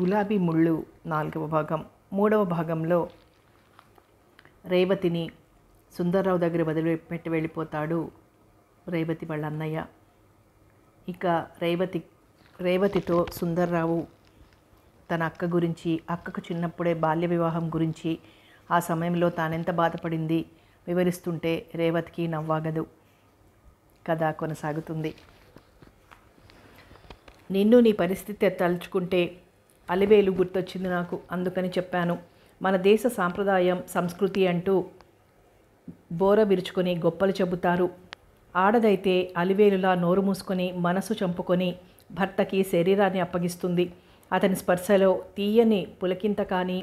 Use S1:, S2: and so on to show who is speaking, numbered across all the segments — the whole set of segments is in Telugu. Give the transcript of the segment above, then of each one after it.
S1: గులాబీ ముళ్ళు నాలుగవ భాగం మూడవ భాగంలో రేవతిని సుందర్రావు దగ్గర వదిలి పెట్టి వెళ్ళిపోతాడు రేవతి వాళ్ళ అన్నయ్య ఇక రేవతి రేవతితో సుందర్రావు తన అక్క గురించి అక్కకు చిన్నప్పుడే బాల్య వివాహం గురించి ఆ సమయంలో తానెంత బాధపడింది వివరిస్తుంటే రేవతికి నవ్వాగదు కథ కొనసాగుతుంది నిన్ను నీ పరిస్థితి తలుచుకుంటే అలివేలు గుర్తొచ్చింది నాకు అందుకని చెప్పాను మన దేశ సాంప్రదాయం సంస్కృతి అంటూ బోర విరుచుకొని గొప్పలు చెబుతారు ఆడదైతే అలివేలులా నోరు మూసుకొని మనసు చంపుకొని భర్తకి శరీరాన్ని అప్పగిస్తుంది అతని స్పర్శలో తీయని పులకింత కానీ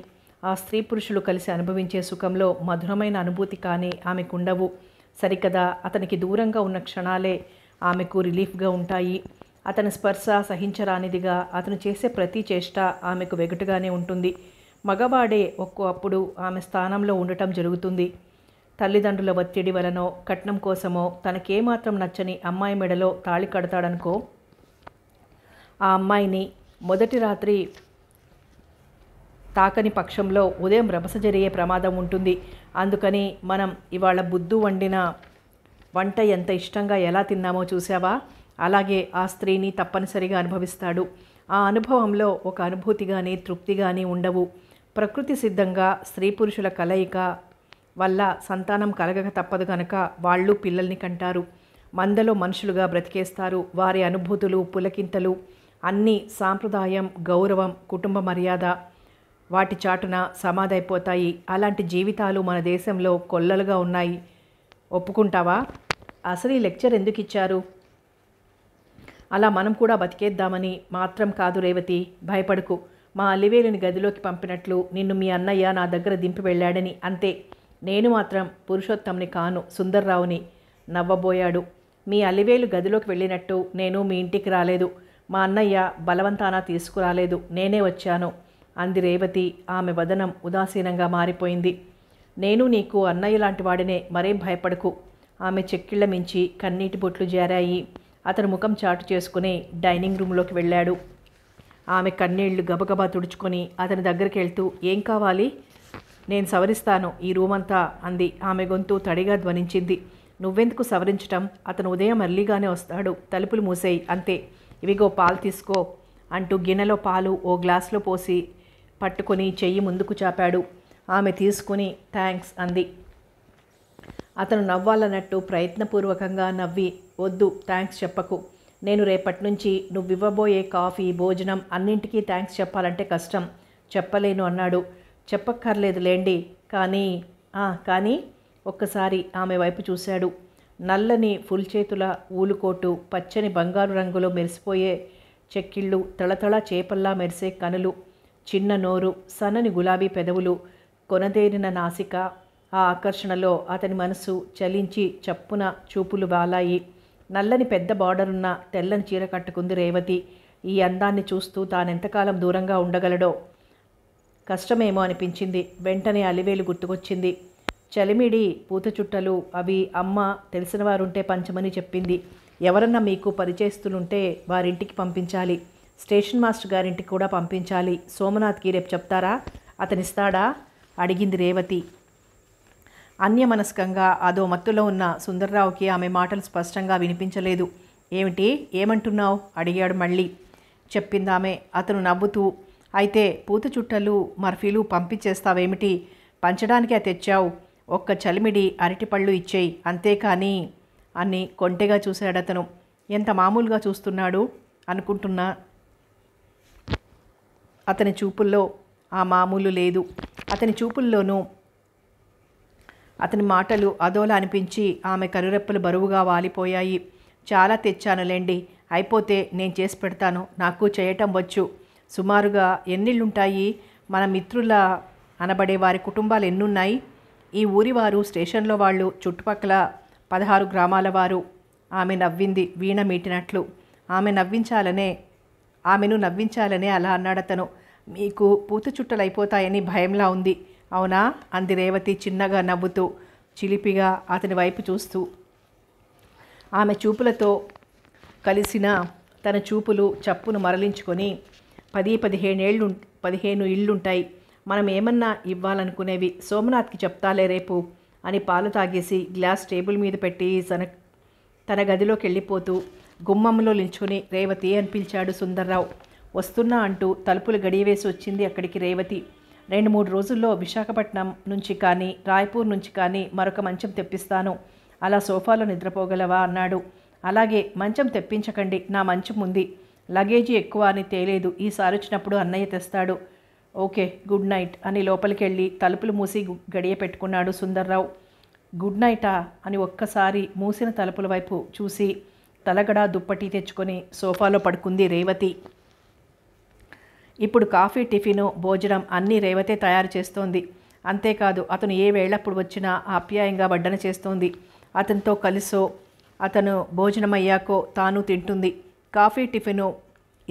S1: ఆ స్త్రీ పురుషులు కలిసి అనుభవించే సుఖంలో మధురమైన అనుభూతి కానీ ఆమెకుండవు సరికదా అతనికి దూరంగా ఉన్న క్షణాలే ఆమెకు రిలీఫ్గా ఉంటాయి అతని స్పర్శ సహించరానిదిగా అతను చేసే ప్రతి చేష్ట ఆమెకు వెగుటుగానే ఉంటుంది మగవాడే ఒక్కో అప్పుడు ఆమె స్థానంలో ఉండటం జరుగుతుంది తల్లిదండ్రుల ఒత్తిడి వలనో కట్నం కోసమో తనకేమాత్రం నచ్చని అమ్మాయి మెడలో తాళి కడతాడనుకో ఆ అమ్మాయిని మొదటి రాత్రి తాకని పక్షంలో ఉదయం రభస జరిగే ప్రమాదం ఉంటుంది అందుకని మనం ఇవాళ బుద్ధు వండిన వంట ఎంత ఇష్టంగా ఎలా తిన్నామో చూసావా అలాగే ఆ స్త్రీని తప్పనిసరిగా అనుభవిస్తాడు ఆ అనుభవంలో ఒక అనుభూతి కానీ తృప్తి కానీ ఉండవు ప్రకృతి సిద్ధంగా స్త్రీ పురుషుల కలయిక వల్ల సంతానం కలగక తప్పదు కనుక వాళ్ళు పిల్లల్ని కంటారు మందలో మనుషులుగా బ్రతికేస్తారు వారి అనుభూతులు పులకింతలు అన్నీ సాంప్రదాయం గౌరవం కుటుంబ మర్యాద వాటి చాటున సమాధైపోతాయి అలాంటి జీవితాలు మన దేశంలో కొల్లలుగా ఉన్నాయి ఒప్పుకుంటావా అసలు ఈ లెక్చర్ ఎందుకు ఇచ్చారు అలా మనం కూడా బతికేద్దామని మాత్రం కాదు రేవతి భయపడకు మా అలివేలిని గదిలోకి పంపినట్లు నిన్ను మీ అన్నయ్య నా దగ్గర దింపి వెళ్ళాడని అంతే నేను మాత్రం పురుషోత్తంని కాను సుందర్రావుని నవ్వబోయాడు మీ అలివేలు గదిలోకి వెళ్ళినట్టు నేను మీ ఇంటికి రాలేదు మా అన్నయ్య బలవంతాన తీసుకురాలేదు నేనే వచ్చాను అంది రేవతి ఆమె వదనం ఉదాసీనంగా మారిపోయింది నేను నీకు అన్నయ్య లాంటి వాడినే మరేం భయపడకు ఆమె చెక్కిళ్ళ మించి కన్నీటి బొట్లు జారాయి అతను ముఖం చాటు చేసుకుని డైనింగ్ రూమ్లోకి వెళ్ళాడు ఆమె కన్నీళ్లు గబగబా తుడుచుకొని అతని దగ్గరికి వెళ్తూ ఏం కావాలి నేను సవరిస్తాను ఈ రూమ్ అంతా అంది ఆమె గొంతు తడిగా ధ్వనించింది నువ్వెందుకు సవరించటం అతను ఉదయం మర్లీగానే వస్తాడు తలుపులు మూసేయి అంతే ఇవిగో పాలు తీసుకో అంటూ గిన్నెలో పాలు ఓ గ్లాస్లో పోసి పట్టుకొని చెయ్యి ముందుకు చాపాడు ఆమె తీసుకుని థ్యాంక్స్ అంది అతను నవ్వాలన్నట్టు ప్రయత్నపూర్వకంగా నవ్వి వద్దు థ్యాంక్స్ చెప్పకు నేను రేపటి నుంచి నువ్వు ఇవ్వబోయే కాఫీ భోజనం అన్నింటికీ థ్యాంక్స్ చెప్పాలంటే కష్టం చెప్పలేను అన్నాడు చెప్పక్కర్లేదు లేండి కానీ కానీ ఒక్కసారి ఆమె వైపు చూశాడు నల్లని ఫుల్ చేతుల ఊలుకోటు పచ్చని బంగారు రంగులో మెరిసిపోయే చెక్కిళ్ళు తళతళ చేపల్లా మెరిసే కనులు చిన్న నోరు సన్నని గులాబీ పెదవులు కొనదేరిన నాసిక ఆ ఆకర్షణలో అతని మనసు చలించి చప్పున చూపులు బాలాయి నల్లని పెద్ద బార్డరున్న తెల్లని చీర కట్టుకుంది రేవతి ఈ అందాన్ని చూస్తూ తానెంతకాలం దూరంగా ఉండగలడో కష్టమేమో అనిపించింది వెంటనే అలివేలు గుర్తుకొచ్చింది చలిమిడి పూత చుట్టలు అవి అమ్మ తెలిసిన వారుంటే పంచమని చెప్పింది ఎవరన్నా మీకు పరిచయస్తులుంటే వారింటికి పంపించాలి స్టేషన్ మాస్టర్ గారింటికి కూడా పంపించాలి సోమనాథ్కి రేపు చెప్తారా అతనిస్తాడా అడిగింది రేవతి అన్యమనస్కంగా అదో మత్తులో ఉన్న సుందర్రావుకి ఆమె మాటలు స్పష్టంగా వినిపించలేదు ఏమిటి ఏమంటున్నావు అడిగాడు మళ్ళీ చెప్పిందామె అతను నవ్వుతూ అయితే పూత చుట్టలు మర్ఫీలు పంపించేస్తావేమిటి పంచడానికే తెచ్చావు ఒక్క చలిమిడి అరటిపళ్ళు ఇచ్చేయి అంతేకాని అని కొంటెగా అతను ఎంత మామూలుగా చూస్తున్నాడు అనుకుంటున్నా అతని చూపుల్లో ఆ మామూలు లేదు అతని చూపుల్లోనూ అతని మాటలు అదోలా అనిపించి ఆమె కనురెప్పలు బరువుగా వాలిపోయాయి చాలా తెచ్చానులేండి అయిపోతే నేను చేసి పెడతాను నాకు చేయటం వచ్చు సుమారుగా ఎన్నిళ్ళుంటాయి మన మిత్రుల అనబడే వారి కుటుంబాలు ఎన్నున్నాయి ఈ ఊరి వారు స్టేషన్లో వాళ్ళు చుట్టుపక్కల పదహారు గ్రామాల వారు ఆమె నవ్వింది వీణ మీటినట్లు ఆమె నవ్వించాలనే ఆమెను నవ్వించాలనే అలా అన్నాడతను మీకు పూత అయిపోతాయని భయంలా ఉంది అవునా అంది రేవతి చిన్నగా నవ్వుతూ చిలిపిగా అతని వైపు చూస్తూ ఆమె చూపులతో కలిసిన తన చూపులు చప్పును మరలించుకొని పది పదిహేనేళ్ళు పదిహేను ఇళ్ళుంటాయి మనం ఏమన్నా ఇవ్వాలనుకునేవి సోమనాథ్కి చెప్తాలే రేపు అని పాలు తాగేసి గ్లాస్ టేబుల్ మీద పెట్టి తన తన గదిలోకి వెళ్ళిపోతూ గుమ్మంలో నిల్చుకుని రేవతి అని పిలిచాడు సుందర్రావు వస్తున్నా అంటూ తలుపులు గడియవేసి వచ్చింది అక్కడికి రేవతి రెండు మూడు రోజుల్లో విశాఖపట్నం నుంచి కానీ రాయ్పూర్ నుంచి కానీ మరొక మంచం తెప్పిస్తాను అలా సోఫాలో నిద్రపోగలవా అన్నాడు అలాగే మంచం తెప్పించకండి నా మంచం ఉంది లగేజీ ఎక్కువ అని తేలేదు ఈసారి వచ్చినప్పుడు అన్నయ్య తెస్తాడు ఓకే గుడ్ నైట్ అని లోపలికి వెళ్ళి తలుపులు మూసి గడియ పెట్టుకున్నాడు సుందర్రావు గుడ్ నైటా అని ఒక్కసారి మూసిన తలుపుల వైపు చూసి తలగడా దుప్పటి తెచ్చుకొని సోఫాలో పడుకుంది రేవతి ఇప్పుడు కాఫీ టిఫిను భోజనం అన్నీ రేవతే తయారు చేస్తోంది అంతేకాదు అతను ఏ వేళప్పుడు వచ్చినా ఆప్యాయంగా వడ్డన చేస్తోంది అతనితో కలిసో అతను భోజనం అయ్యాకో తాను తింటుంది కాఫీ టిఫిను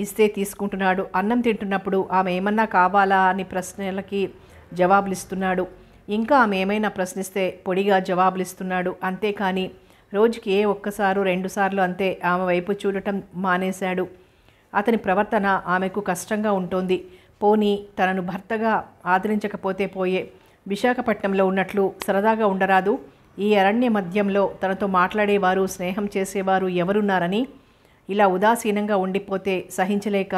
S1: ఇస్తే తీసుకుంటున్నాడు అన్నం తింటున్నప్పుడు ఆమె ఏమన్నా కావాలా అని ప్రశ్నలకి జవాబులు ఇస్తున్నాడు ఇంకా ఆమె ఏమైనా ప్రశ్నిస్తే పొడిగా జవాబులు ఇస్తున్నాడు అంతేకాని రోజుకి ఏ ఒక్కసారు రెండుసార్లు అంతే ఆమె వైపు చూడటం మానేశాడు అతని ప్రవర్తన ఆమెకు కష్టంగా ఉంటోంది పోనీ తనను భర్తగా ఆదరించకపోతే పోయే విశాఖపట్నంలో ఉన్నట్లు సరదాగా ఉండరాదు ఈ అరణ్య మధ్యంలో తనతో మాట్లాడేవారు స్నేహం చేసేవారు ఎవరున్నారని ఇలా ఉదాసీనంగా ఉండిపోతే సహించలేక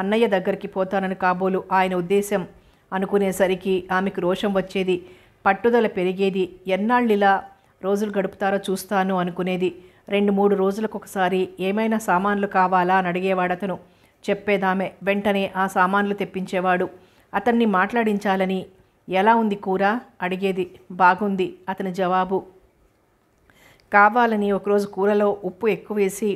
S1: అన్నయ్య దగ్గరికి పోతానని కాబోలు ఆయన ఉద్దేశం అనుకునేసరికి ఆమెకు రోషం వచ్చేది పట్టుదల పెరిగేది ఎన్నాళ్ళిలా రోజులు గడుపుతారో చూస్తాను అనుకునేది రెండు మూడు రోజులకు ఒకసారి ఏమైనా సామాన్లు కావాలా అని అడిగేవాడు అతను చెప్పేదామె వెంటనే ఆ సామాన్లు తెప్పించేవాడు అతన్ని మాట్లాడించాలని ఎలా ఉంది కూర అడిగేది బాగుంది అతని జవాబు కావాలని ఒకరోజు కూరలో ఉప్పు ఎక్కువ వేసి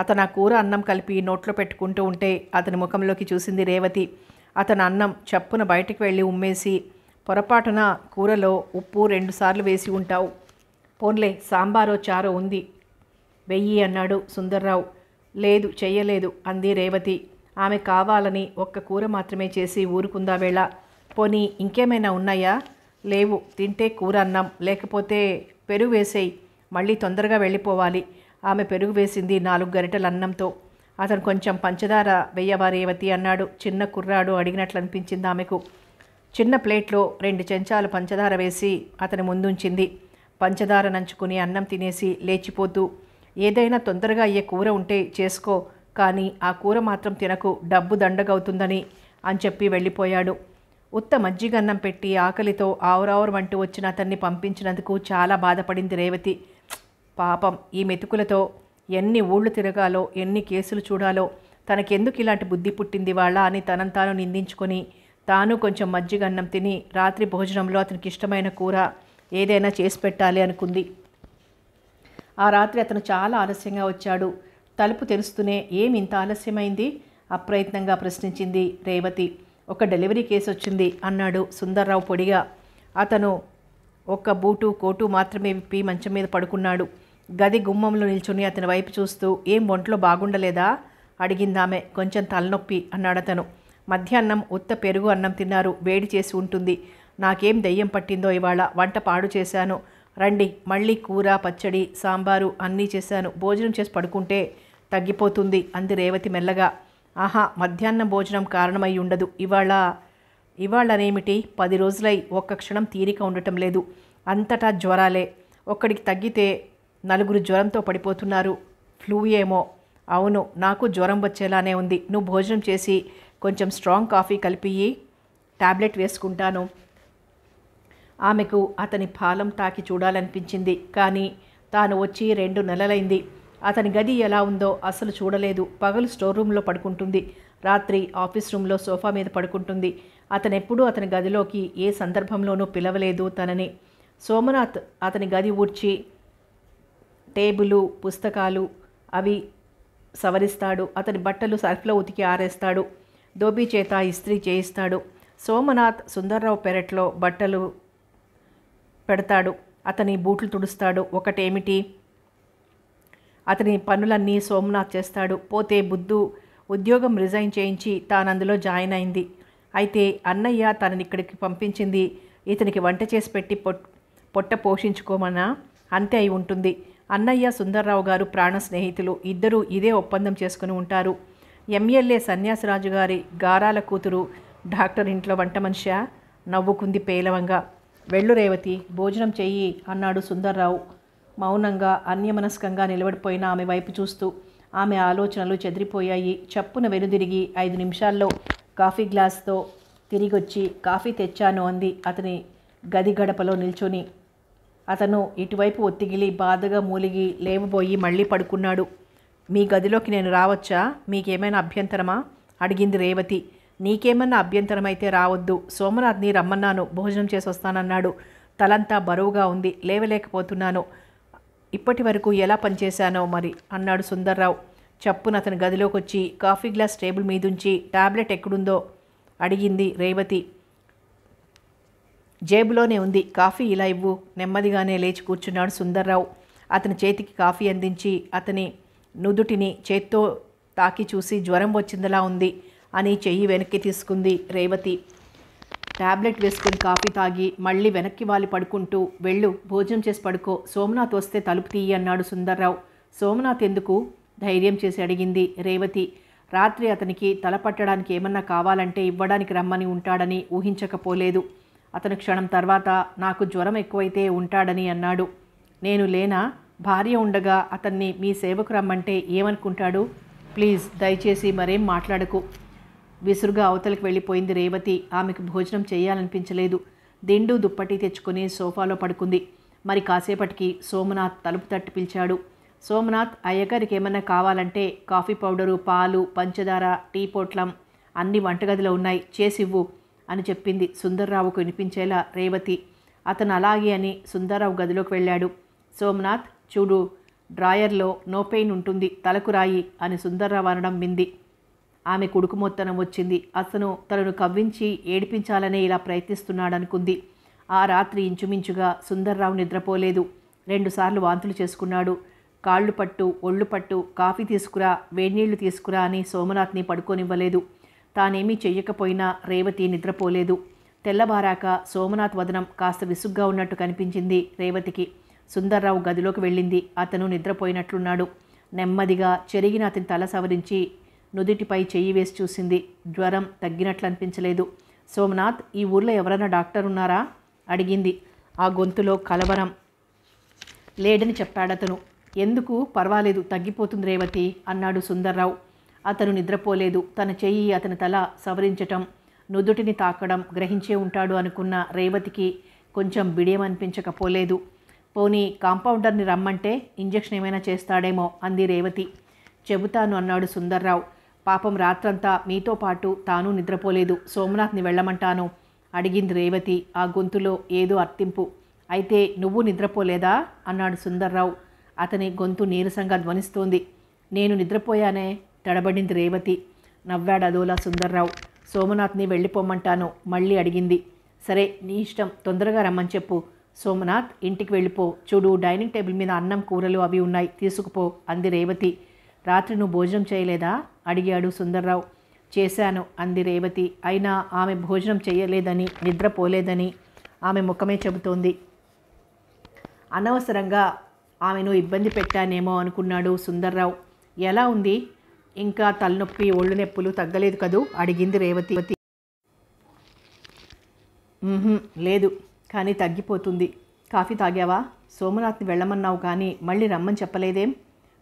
S1: అతను ఆ కూర అన్నం కలిపి నోట్లో పెట్టుకుంటూ ఉంటే అతని ముఖంలోకి చూసింది రేవతి అతను అన్నం చప్పున బయటికి వెళ్ళి ఉమ్మేసి పొరపాటున కూరలో ఉప్పు రెండుసార్లు వేసి ఉంటావు పోన్లే సాంబారో చారో ఉంది వెయ్యి అన్నాడు సుందర్రావు లేదు చెయ్యలేదు అంది రేవతి ఆమె కావాలని ఒక్క కూర మాత్రమే చేసి ఊరుకుందా వేళ పోనీ ఇంకేమైనా ఉన్నాయా లేవు తింటే కూర అన్నాం లేకపోతే పెరుగు వేసేయి మళ్ళీ తొందరగా వెళ్ళిపోవాలి ఆమె పెరుగు వేసింది నాలుగు గరిటెల అన్నంతో అతను కొంచెం పంచదార వెయ్యవా రేవతి అన్నాడు చిన్న కుర్రాడు అడిగినట్లు అనిపించింది ఆమెకు చిన్న ప్లేట్లో రెండు చెంచాలు పంచదార వేసి అతని ముందుంచింది పంచదార నంచుకుని అన్నం తినేసి లేచిపోతూ ఏదైనా తొందరగా అయ్యే కూర ఉంటే చేసుకో కానీ ఆ కూర మాత్రం తినకు డబ్బు దండగవుతుందని అని చెప్పి వెళ్ళిపోయాడు ఉత్త మజ్జిగన్నం పెట్టి ఆకలితో ఆవురావురు వంటి వచ్చిన అతన్ని పంపించినందుకు చాలా బాధపడింది రేవతి పాపం ఈ మెతుకులతో ఎన్ని ఊళ్ళు తిరగాలో ఎన్ని కేసులు చూడాలో తనకెందుకు ఇలాంటి బుద్ధి పుట్టింది వాళ్ళ అని తనను తాను నిందించుకొని తాను కొంచెం మజ్జిగన్నం తిని రాత్రి భోజనంలో అతనికి ఇష్టమైన కూర ఏదైనా చేసి పెట్టాలి అనుకుంది ఆ రాత్రి అతను చాలా ఆలస్యంగా వచ్చాడు తలుపు తెరుస్తూనే ఏమి ఇంత ఆలస్యమైంది అప్రయత్నంగా ప్రశ్నించింది రేవతి ఒక డెలివరీ కేసు వచ్చింది అన్నాడు సుందర్రావు పొడిగా అతను ఒక్క బూటు కోటు మాత్రమే విప్పి మంచం మీద పడుకున్నాడు గది గుమ్మంలో నిల్చుని అతని వైపు చూస్తూ ఏం ఒంట్లో బాగుండలేదా అడిగిందామె కొంచెం తలనొప్పి అన్నాడు అతను మధ్యాహ్నం ఉత్త పెరుగు అన్నం తిన్నారు వేడి చేసి ఉంటుంది నాకేం దెయ్యం పట్టిందో ఇవాళ వంట పాడు చేశాను రండి మళ్ళీ కూర పచ్చడి సాంబారు అన్నీ చేశాను భోజనం చేసి పడుకుంటే తగ్గిపోతుంది అంది రేవతి మెల్లగా ఆహా మధ్యాహ్నం భోజనం కారణమై ఉండదు ఇవాళ ఇవాళనేమిటి పది రోజులై ఒక్క క్షణం తీరిక ఉండటం లేదు అంతటా జ్వరాలే ఒక్కడికి తగ్గితే నలుగురు జ్వరంతో పడిపోతున్నారు ఫ్లూ ఏమో అవును నాకు జ్వరం వచ్చేలానే ఉంది నువ్వు భోజనం చేసి కొంచెం స్ట్రాంగ్ కాఫీ కలిపి టాబ్లెట్ వేసుకుంటాను ఆమెకు అతని పాలం తాకి చూడాలనిపించింది కానీ తాను వచ్చి రెండు నెలలైంది అతని గది ఎలా ఉందో అసలు చూడలేదు పగలు స్టోర్ రూమ్లో పడుకుంటుంది రాత్రి ఆఫీస్ రూమ్లో సోఫా మీద పడుకుంటుంది అతనెప్పుడూ అతని గదిలోకి ఏ సందర్భంలోనూ పిలవలేదు తనని సోమనాథ్ అతని గది ఊడ్చి టేబులు పుస్తకాలు అవి సవరిస్తాడు అతని బట్టలు సర్ఫ్లో ఉతికి ఆరేస్తాడు దోబీ చేత ఇస్త్రీ చేయిస్తాడు సోమనాథ్ సుందర్రావు పెరట్లో బట్టలు పెడతాడు అతని బూట్లు తుడుస్తాడు ఒకటేమిటి అతని పనులన్నీ సోమనాథ్ చేస్తాడు పోతే బుద్ధు ఉద్యోగం రిజైన్ చేయించి తాను అందులో జాయిన్ అయింది అయితే అన్నయ్య తనని ఇక్కడికి పంపించింది ఇతనికి వంట చేసి పెట్టి పొట్ట పోషించుకోమన్నా అంతే అయి ఉంటుంది అన్నయ్య సుందర్రావు గారు ప్రాణ స్నేహితులు ఇద్దరూ ఇదే ఒప్పందం చేసుకుని ఉంటారు ఎమ్మెల్యే సన్యాసరాజు గారి గారాల కూతురు డాక్టర్ ఇంట్లో వంట మనిషా నవ్వుకుంది పేలవంగా వెళ్ళు రేవతి భోజనం చెయ్యి అన్నాడు సుందర్రావు మౌనంగా అన్యమనస్కంగా నిలబడిపోయిన ఆమె వైపు చూస్తూ ఆమె ఆలోచనలు చెదిరిపోయాయి చప్పున వెనుదిరిగి ఐదు నిమిషాల్లో కాఫీ గ్లాస్తో తిరిగొచ్చి కాఫీ తెచ్చాను అంది అతని గది గడపలో నిల్చొని అతను ఇటువైపు ఒత్తిగిలి బాధగా మూలిగి లేవబోయి మళ్ళీ పడుకున్నాడు మీ గదిలోకి నేను రావచ్చా మీకేమైనా అభ్యంతరమా అడిగింది రేవతి నీకేమన్నా అభ్యంతరమైతే రావద్దు సోమనాథ్ని రమ్మన్నాను భోజనం చేసి వస్తానన్నాడు తలంతా బరువుగా ఉంది లేవలేకపోతున్నాను ఇప్పటి వరకు ఎలా పనిచేశానో మరి అన్నాడు సుందర్రావు చప్పున అతని గదిలోకి వచ్చి కాఫీ గ్లాస్ టేబుల్ మీదుంచి టాబ్లెట్ ఎక్కడుందో అడిగింది రేవతి జేబులోనే ఉంది కాఫీ ఇలా ఇవ్వు నెమ్మదిగానే లేచి కూర్చున్నాడు సుందర్రావు అతని చేతికి కాఫీ అందించి అతని నుదుటిని చేత్తో తాకి చూసి జ్వరం వచ్చిందలా ఉంది అని చెయ్యి వెనక్కి తీసుకుంది రేవతి ట్యాబ్లెట్ వేసుకుని కాఫీ తాగి మళ్ళీ వెనక్కి వాలి పడుకుంటూ వెళ్ళు భోజనం చేసి పడుకో సోమనాథ్ వస్తే తలుపు తీయి అన్నాడు సుందర్రావు సోమనాథ్ ఎందుకు ధైర్యం చేసి అడిగింది రేవతి రాత్రి అతనికి తల పట్టడానికి ఏమన్నా కావాలంటే ఇవ్వడానికి రమ్మని ఉంటాడని ఊహించకపోలేదు అతను క్షణం తర్వాత నాకు జ్వరం ఎక్కువైతే ఉంటాడని అన్నాడు నేను లేనా భార్య ఉండగా అతన్ని మీ సేవకు రమ్మంటే ఏమనుకుంటాడు ప్లీజ్ దయచేసి మరేం మాట్లాడకు విసురుగా అవతలకు వెళ్ళిపోయింది రేవతి ఆమెకు భోజనం చేయాలనిపించలేదు దిండు దుప్పటి తెచ్చుకుని సోఫాలో పడుకుంది మరి కాసేపటికి సోమనాథ్ తలుపు తట్టి పిలిచాడు సోమనాథ్ అయ్యగారికి ఏమన్నా కావాలంటే కాఫీ పౌడరు పాలు పంచదార టీ పొట్లం అన్ని వంటగదిలో ఉన్నాయి చేసివ్వు అని చెప్పింది సుందర్రావుకు వినిపించేలా రేవతి అతను అలాగే అని సుందర్రావు గదిలోకి వెళ్ళాడు సోమనాథ్ చూడు డ్రాయర్లో నో పెయిన్ ఉంటుంది తలకు రాయి అని సుందర్రావు అనడం మింది ఆమె కొడుకు మొత్తనం వచ్చింది అసను తనను కవ్వించి ఏడిపించాలనే ఇలా ప్రయత్నిస్తున్నాడనుకుంది ఆ రాత్రి ఇంచుమించుగా సుందర్రావు నిద్రపోలేదు రెండుసార్లు వాంతులు చేసుకున్నాడు కాళ్ళు పట్టు ఒళ్ళు పట్టు కాఫీ తీసుకురా వేడినీళ్లు తీసుకురా అని సోమనాథ్ని పడుకోనివ్వలేదు తానేమీ చెయ్యకపోయినా రేవతి నిద్రపోలేదు తెల్లబారాక సోమనాథ్ వదనం కాస్త విసుగ్గా ఉన్నట్టు కనిపించింది రేవతికి సుందర్రావు గదిలోకి వెళ్ళింది అతను నిద్రపోయినట్లున్నాడు నెమ్మదిగా చెరిగిన అతని తల సవరించి నుదిటిపై చెయ్యి వేసి చూసింది జ్వరం తగ్గినట్లు అనిపించలేదు సోమనాథ్ ఈ ఊర్లో ఎవరైనా డాక్టర్ ఉన్నారా అడిగింది ఆ గొంతులో కలవరం లేడని చెప్పాడతను ఎందుకు పర్వాలేదు తగ్గిపోతుంది రేవతి అన్నాడు సుందర్రావు అతను నిద్రపోలేదు తన చెయ్యి అతని తల సవరించటం నుదుటిని తాకడం గ్రహించే ఉంటాడు అనుకున్న రేవతికి కొంచెం బిడియమనిపించకపోలేదు పోనీ కాంపౌండర్ని రమ్మంటే ఇంజెక్షన్ ఏమైనా చేస్తాడేమో అంది రేవతి చెబుతాను అన్నాడు సుందర్రావు పాపం రాత్రంతా మీతో పాటు తాను నిద్రపోలేదు సోమనాథ్ని వెళ్ళమంటాను అడిగింది రేవతి ఆ గొంతులో ఏదో అర్థింపు అయితే నువ్వు నిద్రపోలేదా అన్నాడు సుందర్రావు అతని గొంతు నీరసంగా ధ్వనిస్తోంది నేను నిద్రపోయానే తడబడింది రేవతి నవ్వాడు అదోలా సుందర్రావు సోమనాథ్ని వెళ్ళిపోమంటాను మళ్ళీ అడిగింది సరే నీ ఇష్టం తొందరగా రమ్మని చెప్పు సోమనాథ్ ఇంటికి వెళ్ళిపో చూడు డైనింగ్ టేబుల్ మీద అన్నం కూరలు అవి ఉన్నాయి తీసుకుపో అంది రేవతి రాత్రి నువ్వు భోజనం చేయలేదా అడిగాడు సుందర్రావు చేశాను అంది రేవతి అయినా ఆమె భోజనం చేయలేదని నిద్రపోలేదని ఆమె ముఖమే చెబుతోంది అనవసరంగా ఆమెను ఇబ్బంది పెట్టానేమో అనుకున్నాడు సుందర్రావు ఎలా ఉంది ఇంకా తలనొప్పి ఒళ్ళు నొప్పులు తగ్గలేదు కదూ అడిగింది రేవతి లేదు కానీ తగ్గిపోతుంది కాఫీ తాగావా సోమనాథ్ని వెళ్ళమన్నావు కానీ మళ్ళీ రమ్మని చెప్పలేదేం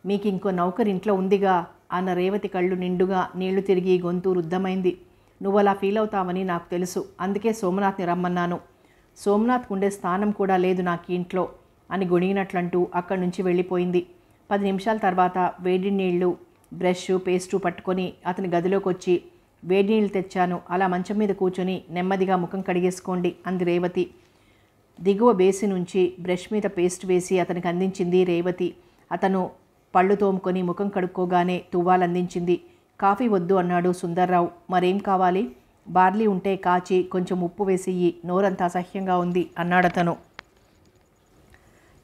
S1: మీకు ఇంకో నౌకరి ఇంట్లో ఉందిగా అన్న రేవతి కళ్ళు నిండుగా నీళ్లు తిరిగి గొంతు రుద్ధమైంది నువ్వు అలా ఫీల్ అవుతావని నాకు తెలుసు అందుకే సోమనాథ్ని రమ్మన్నాను సోమనాథ్కు ఉండే స్థానం కూడా లేదు నాకు ఇంట్లో అని గొణిగినట్లంటూ అక్కడి నుంచి వెళ్ళిపోయింది పది నిమిషాల తర్వాత వేడి నీళ్లు బ్రష్ పేస్టు పట్టుకొని అతని గదిలోకి వచ్చి వేడి నీళ్ళు తెచ్చాను అలా మంచం మీద కూర్చొని నెమ్మదిగా ముఖం కడిగేసుకోండి అంది రేవతి దిగువ బేసి నుంచి బ్రష్ మీద పేస్ట్ వేసి అతనికి అందించింది రేవతి అతను పళ్ళు తోముకొని ముఖం కడుక్కోగానే తువ్వాలందించింది కాఫీ వద్దు అన్నాడు సుందర్రావు మరేం కావాలి బార్లీ ఉంటే కాచి కొంచెం ఉప్పు వేసియ్యి నోరంతా అసహ్యంగా ఉంది అన్నాడతను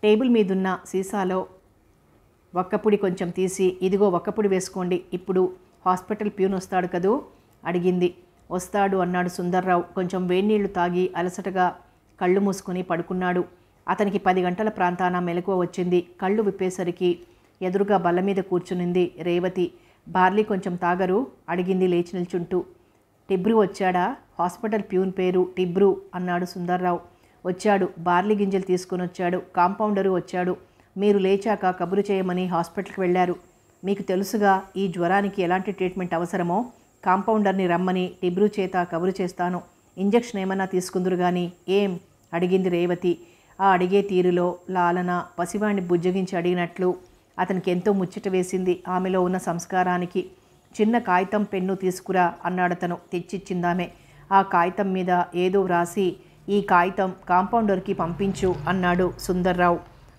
S1: టేబుల్ మీదున్న సీసాలో ఒక్కపుడి కొంచెం తీసి ఇదిగో ఒక్కపుడి వేసుకోండి ఇప్పుడు హాస్పిటల్ ప్యూన్ వస్తాడు కదూ అడిగింది వస్తాడు అన్నాడు సుందర్రావు కొంచెం వేడినీళ్లు తాగి అలసటగా కళ్ళు మూసుకుని పడుకున్నాడు అతనికి పది గంటల ప్రాంతాన మెలకువ వచ్చింది కళ్ళు విప్పేసరికి ఎదురుగా బల్ల మీద కూర్చునింది రేవతి బార్లీ కొంచెం తాగరు అడిగింది లేచి నిల్చుంటూ టిబ్రు వచ్చాడా హాస్పిటల్ ప్యూన్ పేరు టిబ్రు అన్నాడు సుందర్రావు వచ్చాడు బార్లీ గింజలు తీసుకుని వచ్చాడు కాంపౌండరు వచ్చాడు మీరు లేచాక కబురు చేయమని హాస్పిటల్కి వెళ్ళారు మీకు తెలుసుగా ఈ జ్వరానికి ఎలాంటి ట్రీట్మెంట్ అవసరమో కాంపౌండర్ని రమ్మని టిబ్రు చేత కబురు చేస్తాను ఇంజక్షన్ ఏమైనా తీసుకుందరు కానీ ఏం అడిగింది రేవతి ఆ అడిగే తీరులో లాలన పసివాణ్ణి బుజ్జగించి అడిగినట్లు అతనికి ఎంతో ముచ్చట వేసింది ఆమెలో ఉన్న సంస్కారానికి చిన్న కాగితం పెన్ను తీసుకురా అన్నాడతను తెచ్చిచ్చిందామె ఆ కాగితం మీద ఏదో వ్రాసి ఈ కాగితం కాంపౌండర్కి పంపించు అన్నాడు సుందర్రావు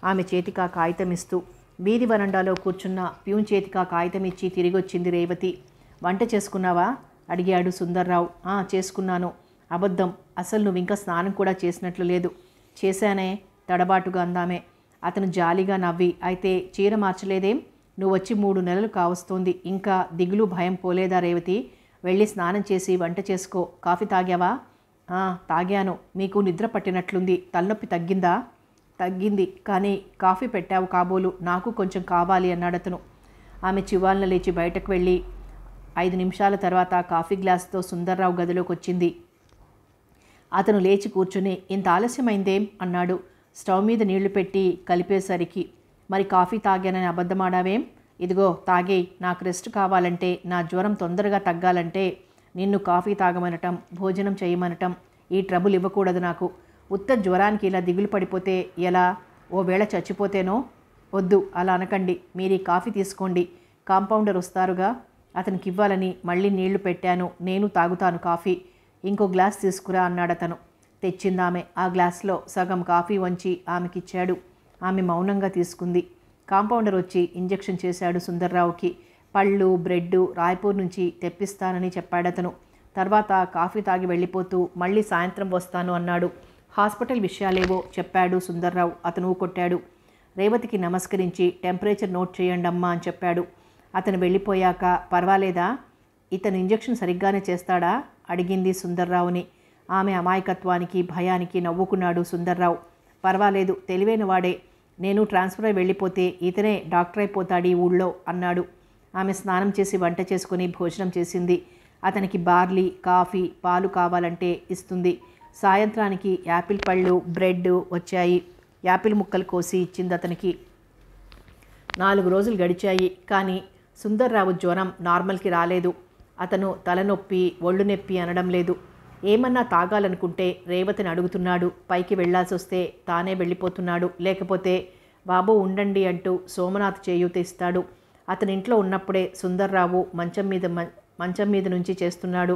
S1: ఆమె చేతికి ఆ కాగితం ఇస్తూ వీధి వరండాలో కూర్చున్న ప్యూన్ చేతికి ఆ కాగితం ఇచ్చి తిరిగొచ్చింది రేవతి వంట చేసుకున్నావా అడిగాడు సుందర్రావు ఆ చేసుకున్నాను అబద్ధం అసలు నువ్వు ఇంకా స్నానం కూడా చేసినట్లు లేదు చేశానే తడబాటుగా అందామే అతను జాలిగా నవ్వి అయితే చీర మార్చలేదేం నువ్వు వచ్చి మూడు నెలలు కావస్తోంది ఇంకా దిగులు భయం పోలేదా రేవతి వెళ్ళి స్నానం చేసి వంట చేసుకో కాఫీ తాగావా తాగాను నీకు నిద్ర పట్టినట్లుంది తలనొప్పి తగ్గిందా తగ్గింది కానీ కాఫీ పెట్టావు కాబోలు నాకు కొంచెం కావాలి అన్నాడు అతను ఆమె చివాలన లేచి బయటకు వెళ్ళి ఐదు నిమిషాల తర్వాత కాఫీ గ్లాస్తో సుందర్రావు గదిలోకి వచ్చింది అతను లేచి కూర్చుని ఇంత ఆలస్యమైందేం అన్నాడు స్టవ్ మీద నీళ్లు పెట్టి కలిపేసరికి మరి కాఫీ తాగానని అబద్ధమాడావేం ఇదిగో తాగే నాకు రెస్ట్ కావాలంటే నా జ్వరం తొందరగా తగ్గాలంటే నిన్ను కాఫీ తాగమనటం భోజనం చేయమనటం ఈ ట్రబుల్ ఇవ్వకూడదు నాకు ఉత్త జ్వరానికి ఇలా దిగులు పడిపోతే ఎలా ఓ వేళ చచ్చిపోతేనో వద్దు అలా అనకండి మీరు ఈ కాఫీ తీసుకోండి కాంపౌండర్ వస్తారుగా అతనికి ఇవ్వాలని మళ్ళీ నీళ్లు పెట్టాను నేను తాగుతాను కాఫీ ఇంకో గ్లాస్ తీసుకురా అన్నాడతను తెచ్చిందామె ఆ గ్లాస్లో సగం కాఫీ వంచి ఆమెకిచ్చాడు ఆమె మౌనంగా తీసుకుంది కాంపౌండర్ వచ్చి ఇంజెక్షన్ చేశాడు సుందర్రావుకి పళ్ళు బ్రెడ్ రాయ్పూర్ నుంచి తెప్పిస్తానని చెప్పాడతను తర్వాత కాఫీ తాగి వెళ్ళిపోతూ మళ్ళీ సాయంత్రం వస్తాను అన్నాడు హాస్పిటల్ విషయాలేవో చెప్పాడు సుందర్రావు అతను కొట్టాడు రేవతికి నమస్కరించి టెంపరేచర్ నోట్ చేయండి అమ్మా అని చెప్పాడు అతను వెళ్ళిపోయాక పర్వాలేదా ఇతను ఇంజెక్షన్ సరిగ్గానే చేస్తాడా అడిగింది సుందర్రావుని ఆమె అమాయకత్వానికి భయానికి నవ్వుకున్నాడు సుందర్రావు పర్వాలేదు తెలివైన వాడే నేను ట్రాన్స్ఫర్ వెళ్ళిపోతే ఇతనే డాక్టర్ అయిపోతాడు ఈ ఊళ్ళో అన్నాడు ఆమె స్నానం చేసి వంట చేసుకుని భోజనం చేసింది అతనికి బార్లీ కాఫీ పాలు కావాలంటే ఇస్తుంది సాయంత్రానికి యాపిల్ పళ్ళు బ్రెడ్ వచ్చాయి యాపిల్ ముక్కలు కోసి ఇచ్చింది అతనికి నాలుగు రోజులు గడిచాయి కానీ సుందర్రావు జ్వరం నార్మల్కి రాలేదు అతను తలనొప్పి ఒళ్ళు నొప్పి అనడం లేదు ఏమన్నా తాగాలనుకుంటే రేవతిని అడుగుతున్నాడు పైకి వెళ్లాల్సి వస్తే తానే వెళ్ళిపోతున్నాడు లేకపోతే బాబు ఉండండి అంటూ సోమనాథ్ చేయూత ఇస్తాడు అతని ఇంట్లో ఉన్నప్పుడే సుందర్రావు మంచం మీద మంచం మీద నుంచి చేస్తున్నాడు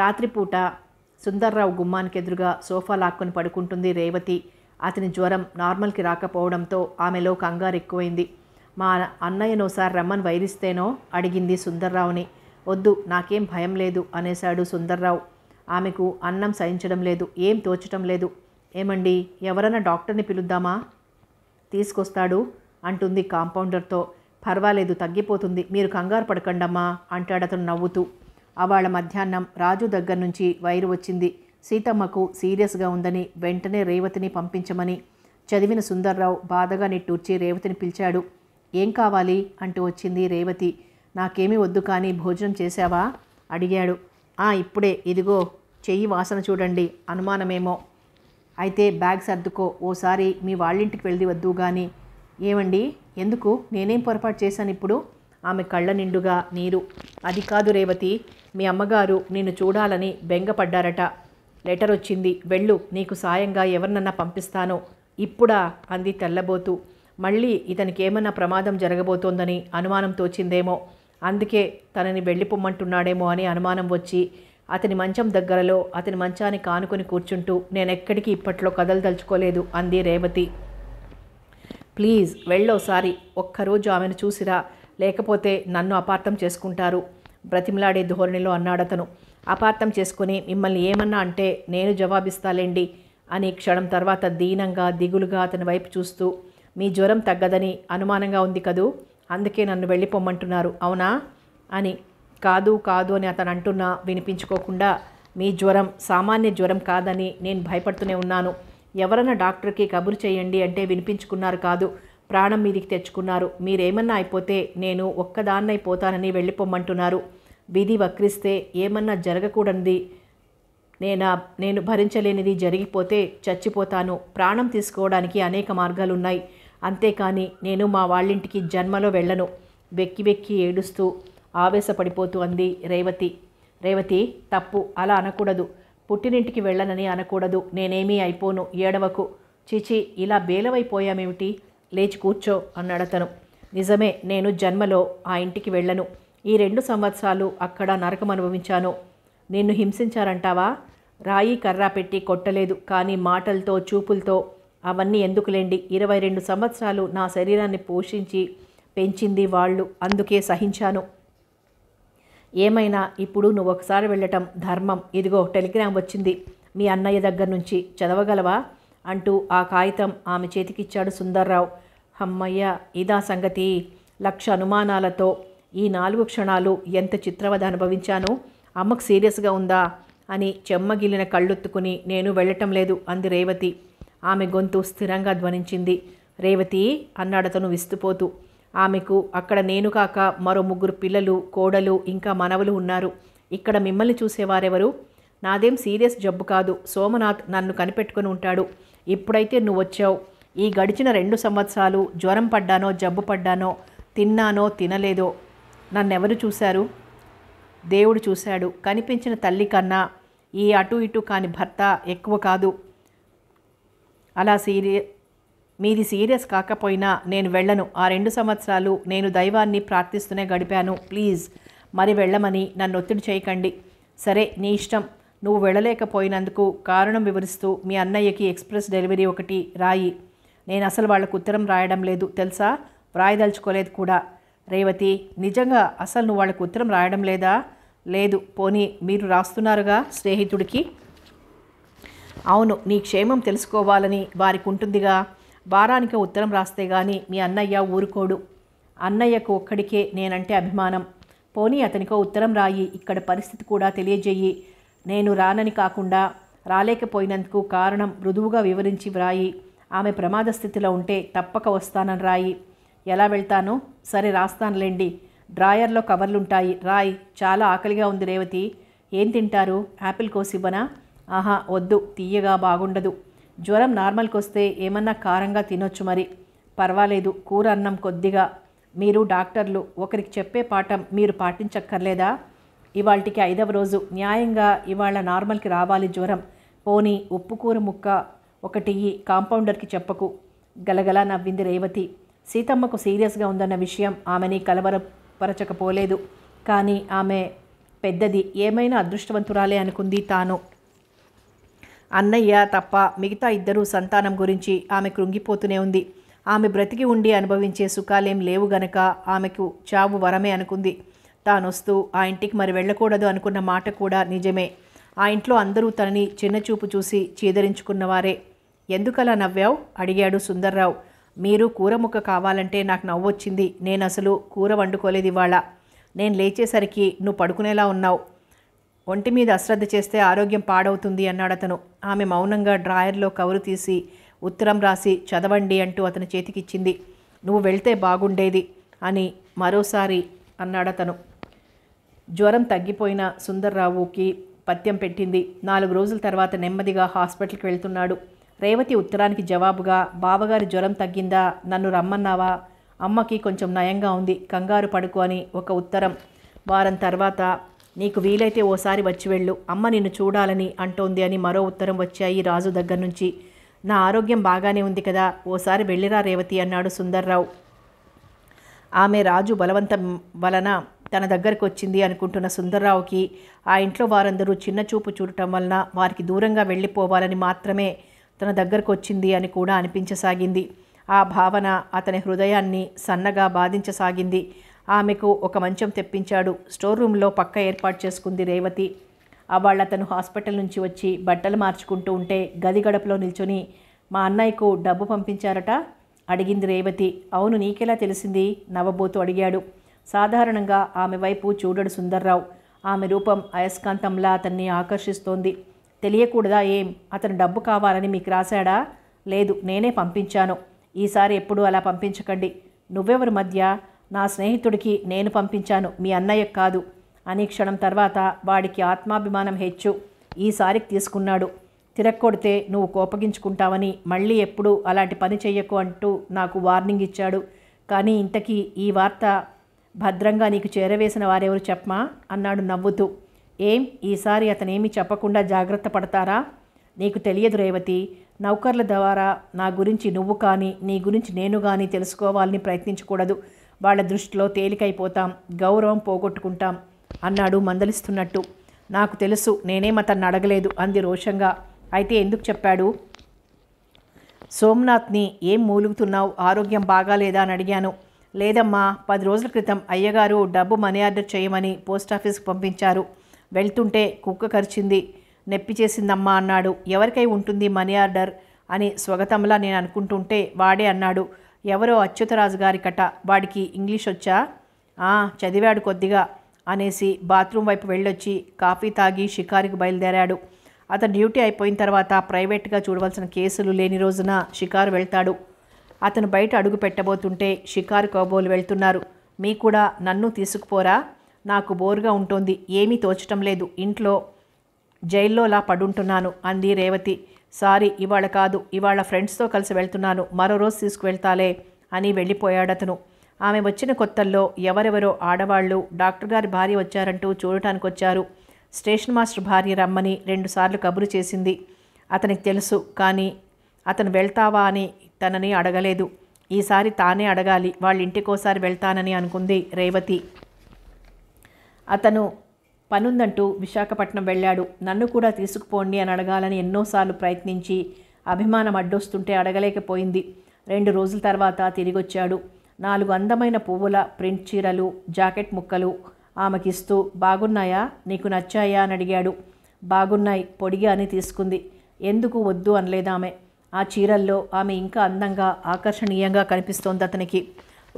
S1: రాత్రిపూట సుందర్రావు గుమ్మానికి ఎదురుగా సోఫా లాక్కొని పడుకుంటుంది రేవతి అతని జ్వరం నార్మల్కి రాకపోవడంతో ఆమెలో కంగారు ఎక్కువైంది మా అన్నయ్యనోసారి రమ్మని వైరిస్తేనో అడిగింది సుందర్రావుని వద్దు నాకేం భయం లేదు అనేశాడు సుందర్రావు ఆమెకు అన్నం సహించడం లేదు ఏం తోచటం లేదు ఏమండి ఎవరన్నా డాక్టర్ని పిలుద్దామా తీసుకొస్తాడు అంటుంది కాంపౌండర్తో పర్వాలేదు తగ్గిపోతుంది మీరు కంగారు పడకండమ్మా అంటాడు అతను నవ్వుతూ అవాళ మధ్యాహ్నం రాజు దగ్గర నుంచి వైరు వచ్చింది సీతమ్మకు సీరియస్గా ఉందని వెంటనే రేవతిని పంపించమని చదివిన సుందర్రావు బాధగా నిట్టూర్చి రేవతిని పిలిచాడు ఏం కావాలి అంటూ వచ్చింది రేవతి నాకేమీ వద్దు కానీ భోజనం చేశావా అడిగాడు ఆ ఇప్పుడే ఇదిగో చెయ్యి వాసన చూడండి అనుమానమేమో అయితే బ్యాగ్ సర్దుకో ఓసారి మీ వాళ్ళింటికి వెళ్ళి వద్దు కానీ ఏమండి ఎందుకు నేనేం పొరపాటు చేశాను ఇప్పుడు ఆమె కళ్ళ నిండుగా నీరు అది కాదు రేవతి మీ అమ్మగారు నిన్ను చూడాలని బెంగపడ్డారట లెటర్ వచ్చింది వెళ్ళు నీకు సాయంగా ఎవరినన్నా పంపిస్తాను ఇప్పుడా అంది తెల్లబోతు మళ్ళీ ఇతనికేమన్నా ప్రమాదం జరగబోతోందని అనుమానం తోచిందేమో అందుకే తనని వెళ్ళిపోమ్మంటున్నాడేమో అని అనుమానం వచ్చి అతని మంచం దగ్గరలో అతని మంచాన్ని కానుకొని కూర్చుంటూ నేనెక్కడికి ఇప్పట్లో తలుచుకోలేదు అంది రేవతి ప్లీజ్ వెళ్ళోసారి ఒక్కరోజు ఆమెను చూసిరా లేకపోతే నన్ను అపార్థం చేసుకుంటారు బ్రతిమలాడే ధోరణిలో అన్నాడతను అపార్థం చేసుకుని మిమ్మల్ని ఏమన్నా అంటే నేను జవాబిస్తాలేండి అని క్షణం తర్వాత దీనంగా దిగులుగా అతని వైపు చూస్తూ మీ జ్వరం తగ్గదని అనుమానంగా ఉంది కదూ అందుకే నన్ను వెళ్ళిపోమ్మంటున్నారు అవునా అని కాదు కాదు అని అతను అంటున్నా వినిపించుకోకుండా మీ జ్వరం సామాన్య జ్వరం కాదని నేను భయపడుతూనే ఉన్నాను ఎవరన్నా డాక్టర్కి కబురు చేయండి అంటే వినిపించుకున్నారు కాదు ప్రాణం మీదికి తెచ్చుకున్నారు మీరేమన్నా అయిపోతే నేను ఒక్కదాన్నైపోతానని వెళ్ళిపోమ్మంటున్నారు విధి వక్రిస్తే ఏమన్నా జరగకూడనిది నేనా నేను భరించలేనిది జరిగిపోతే చచ్చిపోతాను ప్రాణం తీసుకోవడానికి అనేక మార్గాలున్నాయి అంతేకాని నేను మా వాళ్ళింటికి జన్మలో వెళ్ళను వెక్కి వెక్కి ఏడుస్తూ ఆవేశపడిపోతూ అంది రేవతి రేవతి తప్పు అలా అనకూడదు పుట్టినింటికి వెళ్ళనని అనకూడదు నేనేమీ అయిపోను ఏడవకు చీచి ఇలా బేలవైపోయామేమిటి లేచి కూర్చో అన్నాడతను నిజమే నేను జన్మలో ఆ ఇంటికి వెళ్ళను ఈ రెండు సంవత్సరాలు అక్కడ నరకం అనుభవించాను నిన్ను హింసించారంటావా రాయి కర్రా పెట్టి కొట్టలేదు కానీ మాటలతో చూపులతో అవన్నీ ఎందుకులేండి ఇరవై రెండు సంవత్సరాలు నా శరీరాన్ని పోషించి పెంచింది వాళ్ళు అందుకే సహించాను ఏమైనా ఇప్పుడు నువ్వు ఒకసారి వెళ్ళటం ధర్మం ఇదిగో టెలిగ్రామ్ వచ్చింది మీ అన్నయ్య దగ్గర నుంచి చదవగలవా అంటూ ఆ కాగితం ఆమె చేతికిచ్చాడు సుందర్రావు అమ్మయ్య ఇదా సంగతి లక్ష అనుమానాలతో ఈ నాలుగు క్షణాలు ఎంత చిత్రవద అనుభవించాను అమ్మకు సీరియస్గా ఉందా అని చెమ్మగిలిన కళ్ళొత్తుకుని నేను వెళ్ళటం లేదు అంది రేవతి ఆమె గొంతు స్థిరంగా ధ్వనించింది రేవతి అన్నాడతను విస్తుపోతూ ఆమెకు అక్కడ నేను కాక మరో ముగ్గురు పిల్లలు కోడలు ఇంకా మనవలు ఉన్నారు ఇక్కడ మిమ్మల్ని చూసేవారెవరు నాదేం సీరియస్ జబ్బు కాదు సోమనాథ్ నన్ను కనిపెట్టుకుని ఉంటాడు ఇప్పుడైతే నువ్వు వచ్చావు ఈ గడిచిన రెండు సంవత్సరాలు జ్వరం పడ్డానో జబ్బు పడ్డానో తిన్నానో తినలేదో నన్నెవరు చూశారు దేవుడు చూశాడు కనిపించిన తల్లి కన్నా ఈ అటు ఇటు కాని భర్త ఎక్కువ కాదు అలా సీరియ మీది సీరియస్ కాకపోయినా నేను వెళ్ళను ఆ రెండు సంవత్సరాలు నేను దైవాన్ని ప్రార్థిస్తూనే గడిపాను ప్లీజ్ మరి వెళ్ళమని నన్ను ఒత్తిడి చేయకండి సరే నీ ఇష్టం నువ్వు వెళ్ళలేకపోయినందుకు కారణం వివరిస్తూ మీ అన్నయ్యకి ఎక్స్ప్రెస్ డెలివరీ ఒకటి రాయి నేను అసలు వాళ్ళకు ఉత్తరం రాయడం లేదు తెలుసా వ్రాయదలుచుకోలేదు కూడా రేవతి నిజంగా అసలు నువ్వు వాళ్ళకు ఉత్తరం రాయడం లేదా లేదు పోనీ మీరు రాస్తున్నారుగా స్నేహితుడికి అవును నీ క్షేమం తెలుసుకోవాలని వారికి ఉంటుందిగా వారానికి ఉత్తరం రాస్తే గాని మీ అన్నయ్య ఊరుకోడు అన్నయ్యకు ఒక్కడికే నేనంటే అభిమానం పోనీ అతనికో ఉత్తరం రాయి ఇక్కడ పరిస్థితి కూడా తెలియజేయి నేను రానని కాకుండా రాలేకపోయినందుకు కారణం మృదువుగా వివరించి వ్రాయి ఆమె ప్రమాద స్థితిలో ఉంటే తప్పక వస్తానని రాయి ఎలా వెళ్తానో సరే రాస్తానులేండి డ్రాయర్లో కవర్లుంటాయి రాయ్ చాలా ఆకలిగా ఉంది రేవతి ఏం తింటారు యాపిల్ కోసివ్వనా ఆహా వద్దు తీయగా బాగుండదు జ్వరం నార్మల్కి వస్తే ఏమన్నా కారంగా తినొచ్చు మరి పర్వాలేదు కూర అన్నం కొద్దిగా మీరు డాక్టర్లు ఒకరికి చెప్పే పాఠం మీరు పాటించక్కర్లేదా ఇవాళకి ఐదవ రోజు న్యాయంగా ఇవాళ నార్మల్కి రావాలి జ్వరం పోనీ ఉప్పు కూర ముక్క ఒకటి కాంపౌండర్కి చెప్పకు గలగలా నవ్వింది రేవతి సీతమ్మకు సీరియస్గా ఉందన్న విషయం ఆమెని కలవరపరచకపోలేదు కానీ ఆమె పెద్దది ఏమైనా అదృష్టవంతురాలే అనుకుంది తాను అన్నయ్య తప్ప మిగతా ఇద్దరు సంతానం గురించి ఆమె కృంగిపోతూనే ఉంది ఆమె బ్రతికి ఉండి అనుభవించే సుఖాలేం లేవు గనక ఆమెకు చావు వరమే అనుకుంది తానొస్తూ ఆ ఇంటికి మరి వెళ్ళకూడదు అనుకున్న మాట కూడా నిజమే ఆ ఇంట్లో అందరూ తనని చిన్నచూపు చూసి చీదరించుకున్నవారే ఎందుకలా నవ్వావు అడిగాడు సుందర్రావు మీరు కూర ముక్క కావాలంటే నాకు నవ్వొచ్చింది నేను అసలు కూర వండుకోలేదు ఇవాళ నేను లేచేసరికి నువ్వు పడుకునేలా ఉన్నావు ఒంటి మీద అశ్రద్ధ చేస్తే ఆరోగ్యం పాడవుతుంది అన్నాడు అతను ఆమె మౌనంగా డ్రాయర్లో కవరు తీసి ఉత్తరం రాసి చదవండి అంటూ అతని చేతికిచ్చింది నువ్వు వెళ్తే బాగుండేది అని మరోసారి అన్నాడతను జ్వరం తగ్గిపోయిన సుందర్రావుకి పత్యం పెట్టింది నాలుగు రోజుల తర్వాత నెమ్మదిగా హాస్పిటల్కి వెళ్తున్నాడు రేవతి ఉత్తరానికి జవాబుగా బావగారి జ్వరం తగ్గిందా నన్ను రమ్మన్నావా అమ్మకి కొంచెం నయంగా ఉంది కంగారు పడుకు అని ఒక ఉత్తరం వారం తర్వాత నీకు వీలైతే ఓసారి వచ్చి వెళ్ళు అమ్మ నిన్ను చూడాలని అంటోంది అని మరో ఉత్తరం వచ్చాయి రాజు దగ్గర నుంచి నా ఆరోగ్యం బాగానే ఉంది కదా ఓసారి వెళ్ళిరా రేవతి అన్నాడు సుందర్రావు ఆమె రాజు బలవంతం వలన తన దగ్గరకు వచ్చింది అనుకుంటున్న సుందర్రావుకి ఆ ఇంట్లో వారందరూ చిన్న చూపు చూడటం వలన వారికి దూరంగా వెళ్ళిపోవాలని మాత్రమే తన దగ్గరకు వచ్చింది అని కూడా అనిపించసాగింది ఆ భావన అతని హృదయాన్ని సన్నగా బాధించసాగింది ఆమెకు ఒక మంచం తెప్పించాడు స్టోర్ రూమ్లో పక్క ఏర్పాటు చేసుకుంది రేవతి అవాళ్ళ అతను హాస్పిటల్ నుంచి వచ్చి బట్టలు మార్చుకుంటూ ఉంటే గది గడపలో నిల్చొని మా అన్నయ్యకు డబ్బు పంపించారట అడిగింది రేవతి అవును నీకెలా తెలిసింది నవ్వబోతూ అడిగాడు సాధారణంగా ఆమె వైపు చూడడు సుందర్రావు ఆమె రూపం అయస్కాంతంలా అతన్ని ఆకర్షిస్తోంది తెలియకూడదా ఏం అతను డబ్బు కావాలని మీకు రాశాడా లేదు నేనే పంపించాను ఈసారి ఎప్పుడూ అలా పంపించకండి నువ్వెవరి మధ్య నా స్నేహితుడికి నేను పంపించాను మీ అన్నయ్యకు కాదు అని క్షణం తర్వాత వాడికి ఆత్మాభిమానం హెచ్చు ఈసారికి తీసుకున్నాడు తిరక్కొడితే నువ్వు కోపగించుకుంటావని మళ్ళీ ఎప్పుడూ అలాంటి పని చెయ్యకు అంటూ నాకు వార్నింగ్ ఇచ్చాడు కానీ ఇంతకీ ఈ వార్త భద్రంగా నీకు చేరవేసిన వారెవరు చెప్పమా అన్నాడు నవ్వుతూ ఏం ఈసారి అతనేమి చెప్పకుండా జాగ్రత్త పడతారా నీకు తెలియదు రేవతి నౌకర్ల ద్వారా నా గురించి నువ్వు కానీ నీ గురించి నేను కానీ తెలుసుకోవాలని ప్రయత్నించకూడదు వాళ్ళ దృష్టిలో తేలికైపోతాం గౌరవం పోగొట్టుకుంటాం అన్నాడు మందలిస్తున్నట్టు నాకు తెలుసు నేనేం అతన్ని అడగలేదు అంది రోషంగా అయితే ఎందుకు చెప్పాడు సోమనాథ్ని ఏం మూలుగుతున్నావు ఆరోగ్యం బాగాలేదా అని అడిగాను లేదమ్మా పది రోజుల క్రితం అయ్యగారు డబ్బు మనీ ఆర్డర్ చేయమని పోస్టాఫీస్కి పంపించారు వెళ్తుంటే కుక్క కరిచింది నొప్పి చేసిందమ్మా అన్నాడు ఎవరికై ఉంటుంది మనీ ఆర్డర్ అని స్వగతంలా నేను అనుకుంటుంటే వాడే అన్నాడు ఎవరో అచ్యుతరాజు గారికట వాడికి ఇంగ్లీష్ వచ్చా చదివాడు కొద్దిగా అనేసి బాత్రూమ్ వైపు వెళ్ళొచ్చి కాఫీ తాగి షికారికి బయలుదేరాడు అతను డ్యూటీ అయిపోయిన తర్వాత ప్రైవేట్గా చూడవలసిన కేసులు లేని రోజున షికారు వెళ్తాడు అతను బయట అడుగు పెట్టబోతుంటే షికారు కోబోలు వెళ్తున్నారు మీ కూడా నన్ను తీసుకుపోరా నాకు బోరుగా ఉంటుంది ఏమీ తోచటం లేదు ఇంట్లో జైల్లోలా పడుంటున్నాను అంది రేవతి సారీ ఇవాళ కాదు ఇవాళ ఫ్రెండ్స్తో కలిసి వెళ్తున్నాను మరో రోజు తీసుకువెళ్తాలే అని వెళ్ళిపోయాడతను ఆమె వచ్చిన కొత్తల్లో ఎవరెవరో ఆడవాళ్లు డాక్టర్ గారి భార్య వచ్చారంటూ చూడటానికి వచ్చారు స్టేషన్ మాస్టర్ భార్య రమ్మని రెండుసార్లు కబురు చేసింది అతనికి తెలుసు కానీ అతను వెళ్తావా అని తనని అడగలేదు ఈసారి తానే అడగాలి వాళ్ళ ఇంటికోసారి వెళ్తానని అనుకుంది రేవతి అతను పనుందంటూ విశాఖపట్నం వెళ్ళాడు నన్ను కూడా తీసుకుపోండి అని అడగాలని ఎన్నోసార్లు ప్రయత్నించి అభిమానం అడ్డొస్తుంటే అడగలేకపోయింది రెండు రోజుల తర్వాత తిరిగొచ్చాడు నాలుగు అందమైన పువ్వుల ప్రింట్ చీరలు జాకెట్ ముక్కలు ఆమెకిస్తూ బాగున్నాయా నీకు నచ్చాయా అని అడిగాడు బాగున్నాయి పొడిగా అని తీసుకుంది ఎందుకు వద్దు అనలేదామె ఆ చీరల్లో ఆమె ఇంకా అందంగా ఆకర్షణీయంగా కనిపిస్తోంది అతనికి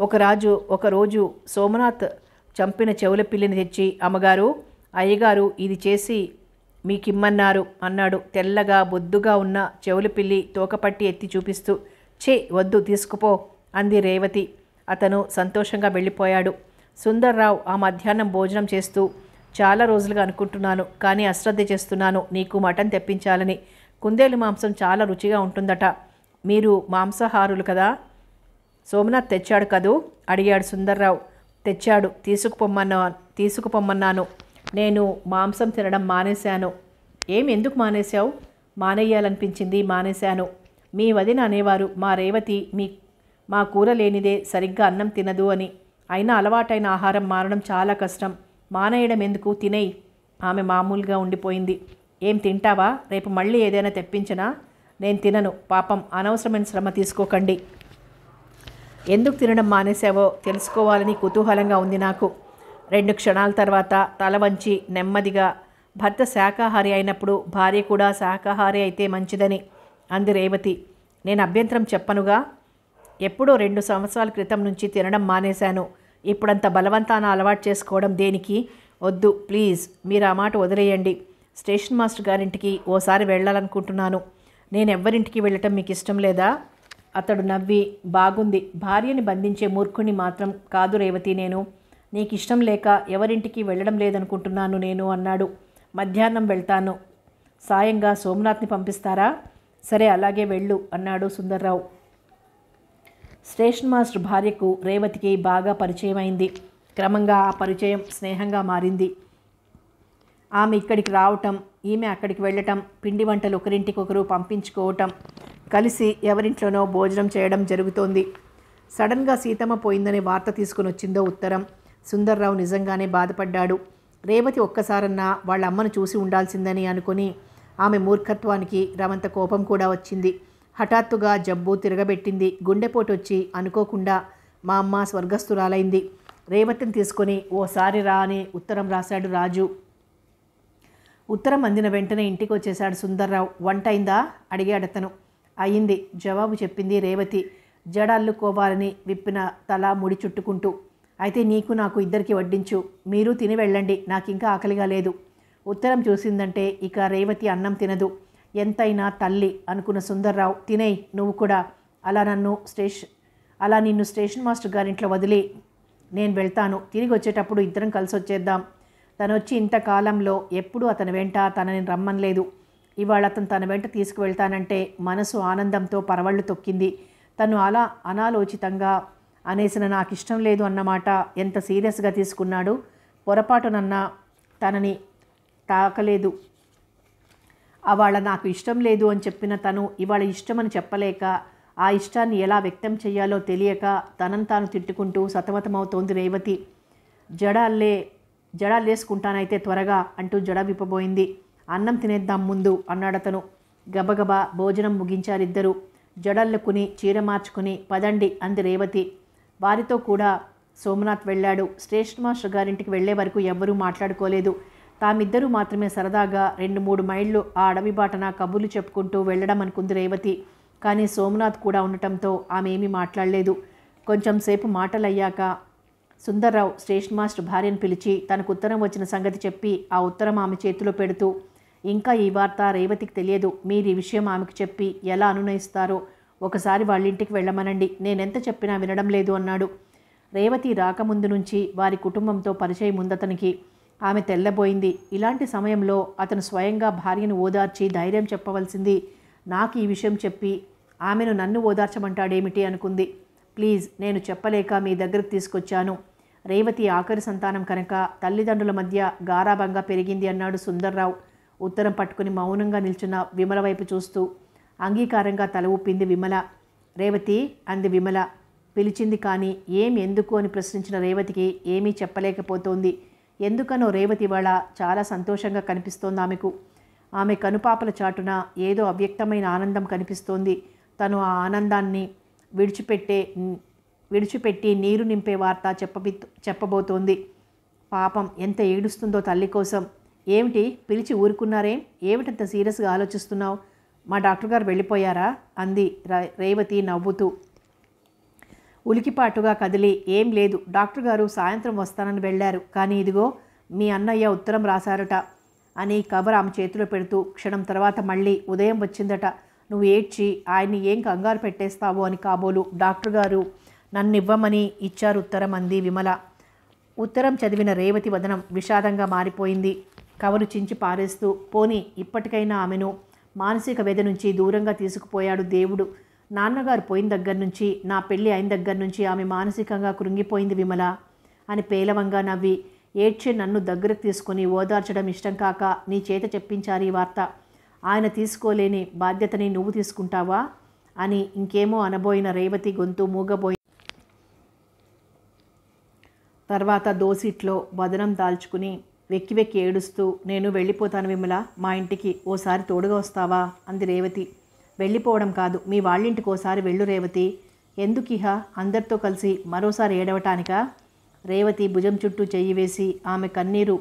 S1: ఒక రాజు ఒకరోజు సోమనాథ్ చంపిన చెవుల పిల్లిని తెచ్చి అమ్మగారు అయ్యగారు ఇది చేసి మీకిమ్మన్నారు అన్నాడు తెల్లగా బొద్దుగా ఉన్న చెవులు పిల్లి తోకపట్టి ఎత్తి చూపిస్తూ చే వద్దు తీసుకుపో అంది రేవతి అతను సంతోషంగా వెళ్ళిపోయాడు సుందర్రావు ఆ మధ్యాహ్నం భోజనం చేస్తూ చాలా రోజులుగా అనుకుంటున్నాను కానీ అశ్రద్ధ చేస్తున్నాను నీకు మటన్ తెప్పించాలని కుందేలు మాంసం చాలా రుచిగా ఉంటుందట మీరు మాంసాహారులు కదా సోమనాథ్ తెచ్చాడు కదూ అడిగాడు సుందర్రావు తెచ్చాడు తీసుకుపొమ్మన్నా తీసుకుపొమ్మన్నాను నేను మాంసం తినడం మానేశాను ఏం ఎందుకు మానేశావు మానేయాలనిపించింది మానేశాను మీ వదిన అనేవారు మా రేవతి మీ మా కూర లేనిదే సరిగ్గా అన్నం తినదు అని అయినా అలవాటైన ఆహారం మారడం చాలా కష్టం మానేయడం ఎందుకు తినేయి ఆమె మామూలుగా ఉండిపోయింది ఏం తింటావా రేపు మళ్ళీ ఏదైనా తెప్పించనా నేను తినను పాపం అనవసరమైన శ్రమ తీసుకోకండి ఎందుకు తినడం మానేసావో తెలుసుకోవాలని కుతూహలంగా ఉంది నాకు రెండు క్షణాల తర్వాత తల వంచి నెమ్మదిగా భర్త శాకాహారి అయినప్పుడు భార్య కూడా శాకాహారి అయితే మంచిదని అంది రేవతి నేను అభ్యంతరం చెప్పనుగా ఎప్పుడో రెండు సంవత్సరాల క్రితం నుంచి తినడం మానేశాను ఇప్పుడంత బలవంతాన అలవాటు చేసుకోవడం దేనికి వద్దు ప్లీజ్ మీరు ఆ మాట వదిలేయండి స్టేషన్ మాస్టర్ గారింటికి ఓసారి వెళ్ళాలనుకుంటున్నాను నేను ఎవ్వరింటికి వెళ్ళటం మీకు ఇష్టం లేదా అతడు నవ్వి బాగుంది భార్యని బంధించే మూర్ఖుని మాత్రం కాదు రేవతి నేను నీకు ఇష్టం లేక ఎవరింటికి వెళ్ళడం లేదనుకుంటున్నాను నేను అన్నాడు మధ్యాహ్నం వెళ్తాను సాయంగా సోమనాథ్ని పంపిస్తారా సరే అలాగే వెళ్ళు అన్నాడు సుందర్రావు స్టేషన్ మాస్టర్ భార్యకు రేవతికి బాగా పరిచయం అయింది క్రమంగా ఆ పరిచయం స్నేహంగా మారింది ఆమె ఇక్కడికి రావటం ఈమె అక్కడికి వెళ్ళటం పిండి వంటలు ఒకరింటికొకరు పంపించుకోవటం కలిసి ఎవరింట్లోనో భోజనం చేయడం జరుగుతోంది సడన్గా సీతమ్మ పోయిందనే వార్త తీసుకుని వచ్చిందో ఉత్తరం సుందర్రావు నిజంగానే బాధపడ్డాడు రేవతి ఒక్కసారన్నా వాళ్ళ అమ్మను చూసి ఉండాల్సిందని అనుకుని ఆమె మూర్ఖత్వానికి రమంత కోపం కూడా వచ్చింది హఠాత్తుగా జబ్బు తిరగబెట్టింది గుండెపోటొచ్చి అనుకోకుండా మా అమ్మ స్వర్గస్థురాలైంది రేవతిని తీసుకొని ఓసారి రా అని ఉత్తరం రాశాడు రాజు ఉత్తరం అందిన వెంటనే ఇంటికి వచ్చేశాడు సుందర్రావు వంట అయిందా అడిగాడు అతను అయింది జవాబు చెప్పింది రేవతి జడాల్లుకోవాలని విప్పిన తల ముడి చుట్టుకుంటూ అయితే నీకు నాకు ఇద్దరికి వడ్డించు మీరు తిని వెళ్ళండి నాకింకా ఆకలిగా లేదు ఉత్తరం చూసిందంటే ఇక రేవతి అన్నం తినదు ఎంతైనా తల్లి అనుకున్న సుందర్రావు తినేయ్ నువ్వు కూడా అలా నన్ను స్టేషన్ అలా నిన్ను స్టేషన్ మాస్టర్ గారింట్లో వదిలి నేను వెళ్తాను తిరిగి వచ్చేటప్పుడు ఇద్దరం కలిసి వచ్చేద్దాం తను వచ్చి ఇంతకాలంలో ఎప్పుడు అతని వెంట తనని రమ్మనలేదు ఇవాళ అతను తన వెంట తీసుకువెళ్తానంటే మనసు ఆనందంతో పరవళ్ళు తొక్కింది తను అలా అనాలోచితంగా అనేసిన నాకు ఇష్టం లేదు అన్నమాట ఎంత సీరియస్గా తీసుకున్నాడు పొరపాటునన్న తనని తాకలేదు అవాళ నాకు ఇష్టం లేదు అని చెప్పిన తను ఇవాళ ఇష్టమని చెప్పలేక ఆ ఇష్టాన్ని ఎలా వ్యక్తం చేయాలో తెలియక తనను తాను తిట్టుకుంటూ సతమతమవుతోంది రేవతి జడాల్లే జడాలేసుకుంటానైతే త్వరగా అంటూ జడ విప్పబోయింది అన్నం తినేద్దాం ముందు అన్నాడతను గబగబా భోజనం ముగించారిద్దరూ జడల్లుకుని చీర మార్చుకుని పదండి అంది రేవతి వారితో కూడా సోమనాథ్ వెళ్ళాడు శ్రేష్ఠ మాస్టర్ గారింటికి వెళ్లే వరకు ఎవ్వరూ మాట్లాడుకోలేదు తామిద్దరూ మాత్రమే సరదాగా రెండు మూడు మైళ్ళు ఆ అడవి బాటన కబుర్లు చెప్పుకుంటూ వెళ్ళడం అనుకుంది రేవతి కానీ సోమనాథ్ కూడా ఉండటంతో ఆమె ఏమీ మాట్లాడలేదు కొంచెంసేపు మాటలయ్యాక సుందర్రావు స్టేషన్ మాస్టర్ భార్యను పిలిచి తనకు ఉత్తరం వచ్చిన సంగతి చెప్పి ఆ ఉత్తరం ఆమె చేతిలో పెడుతూ ఇంకా ఈ వార్త రేవతికి తెలియదు మీరు ఈ విషయం ఆమెకు చెప్పి ఎలా అనునయిస్తారో ఒకసారి వాళ్ళింటికి వెళ్ళమనండి నేనెంత చెప్పినా వినడం లేదు అన్నాడు రేవతి రాకముందు నుంచి వారి కుటుంబంతో పరిచయం ఉందతనికి ఆమె తెల్లబోయింది ఇలాంటి సమయంలో అతను స్వయంగా భార్యను ఓదార్చి ధైర్యం చెప్పవలసింది నాకు ఈ విషయం చెప్పి ఆమెను నన్ను ఓదార్చమంటాడేమిటి అనుకుంది ప్లీజ్ నేను చెప్పలేక మీ దగ్గరకు తీసుకొచ్చాను రేవతి ఆఖరి సంతానం కనుక తల్లిదండ్రుల మధ్య గారాభంగా పెరిగింది అన్నాడు సుందర్రావు ఉత్తరం పట్టుకుని మౌనంగా నిల్చున్న విమల వైపు చూస్తూ అంగీకారంగా తల ఊపింది విమల రేవతి అంది విమల పిలిచింది కానీ ఏం ఎందుకు అని ప్రశ్నించిన రేవతికి ఏమీ చెప్పలేకపోతోంది ఎందుకనో రేవతి వాళ్ళ చాలా సంతోషంగా కనిపిస్తోంది ఆమెకు ఆమె కనుపాపల చాటున ఏదో అవ్యక్తమైన ఆనందం కనిపిస్తోంది తను ఆ ఆనందాన్ని విడిచిపెట్టే విడిచిపెట్టి నీరు నింపే వార్త చెప్పబి చెప్పబోతోంది పాపం ఎంత ఏడుస్తుందో తల్లి కోసం ఏమిటి పిలిచి ఊరుకున్నారేం ఏమిటంత సీరియస్గా ఆలోచిస్తున్నావు మా డాక్టర్ గారు వెళ్ళిపోయారా అంది రేవతి నవ్వుతూ ఉలికిపాటుగా కదిలి ఏం లేదు డాక్టర్ గారు సాయంత్రం వస్తానని వెళ్ళారు కానీ ఇదిగో మీ అన్నయ్య ఉత్తరం రాశారట అని కవర్ ఆమె చేతిలో పెడుతూ క్షణం తర్వాత మళ్ళీ ఉదయం వచ్చిందట నువ్వు ఏడ్చి ఆయన్ని ఏం కంగారు పెట్టేస్తావో అని కాబోలు డాక్టర్ గారు నన్ను ఇవ్వమని ఇచ్చారు ఉత్తరం అంది విమల ఉత్తరం చదివిన రేవతి వదనం విషాదంగా మారిపోయింది కవరు చించి పారేస్తూ పోని ఇప్పటికైనా ఆమెను మానసిక వేద నుంచి దూరంగా తీసుకుపోయాడు దేవుడు నాన్నగారు పోయిన దగ్గర నుంచి నా పెళ్ళి అయిన దగ్గర నుంచి ఆమె మానసికంగా కృంగిపోయింది విమల అని పేలవంగా నవ్వి ఏడ్చే నన్ను దగ్గరకు తీసుకుని ఓదార్చడం ఇష్టం కాక నీ చేత చెప్పించారు ఈ వార్త ఆయన తీసుకోలేని బాధ్యతని నువ్వు తీసుకుంటావా అని ఇంకేమో అనబోయిన రేవతి గొంతు మూగబోయి తర్వాత దోసిట్లో వదనం దాల్చుకుని వెక్కి వెక్కి ఏడుస్తూ నేను వెళ్ళిపోతాను విమల మా ఇంటికి ఓసారి తోడుగా వస్తావా అంది రేవతి వెళ్ళిపోవడం కాదు మీ వాళ్ళింటికి ఓసారి వెళ్ళు రేవతి ఎందుకిహ అందరితో కలిసి మరోసారి ఏడవటానికా రేవతి భుజం చుట్టూ చెయ్యి వేసి ఆమె కన్నీరు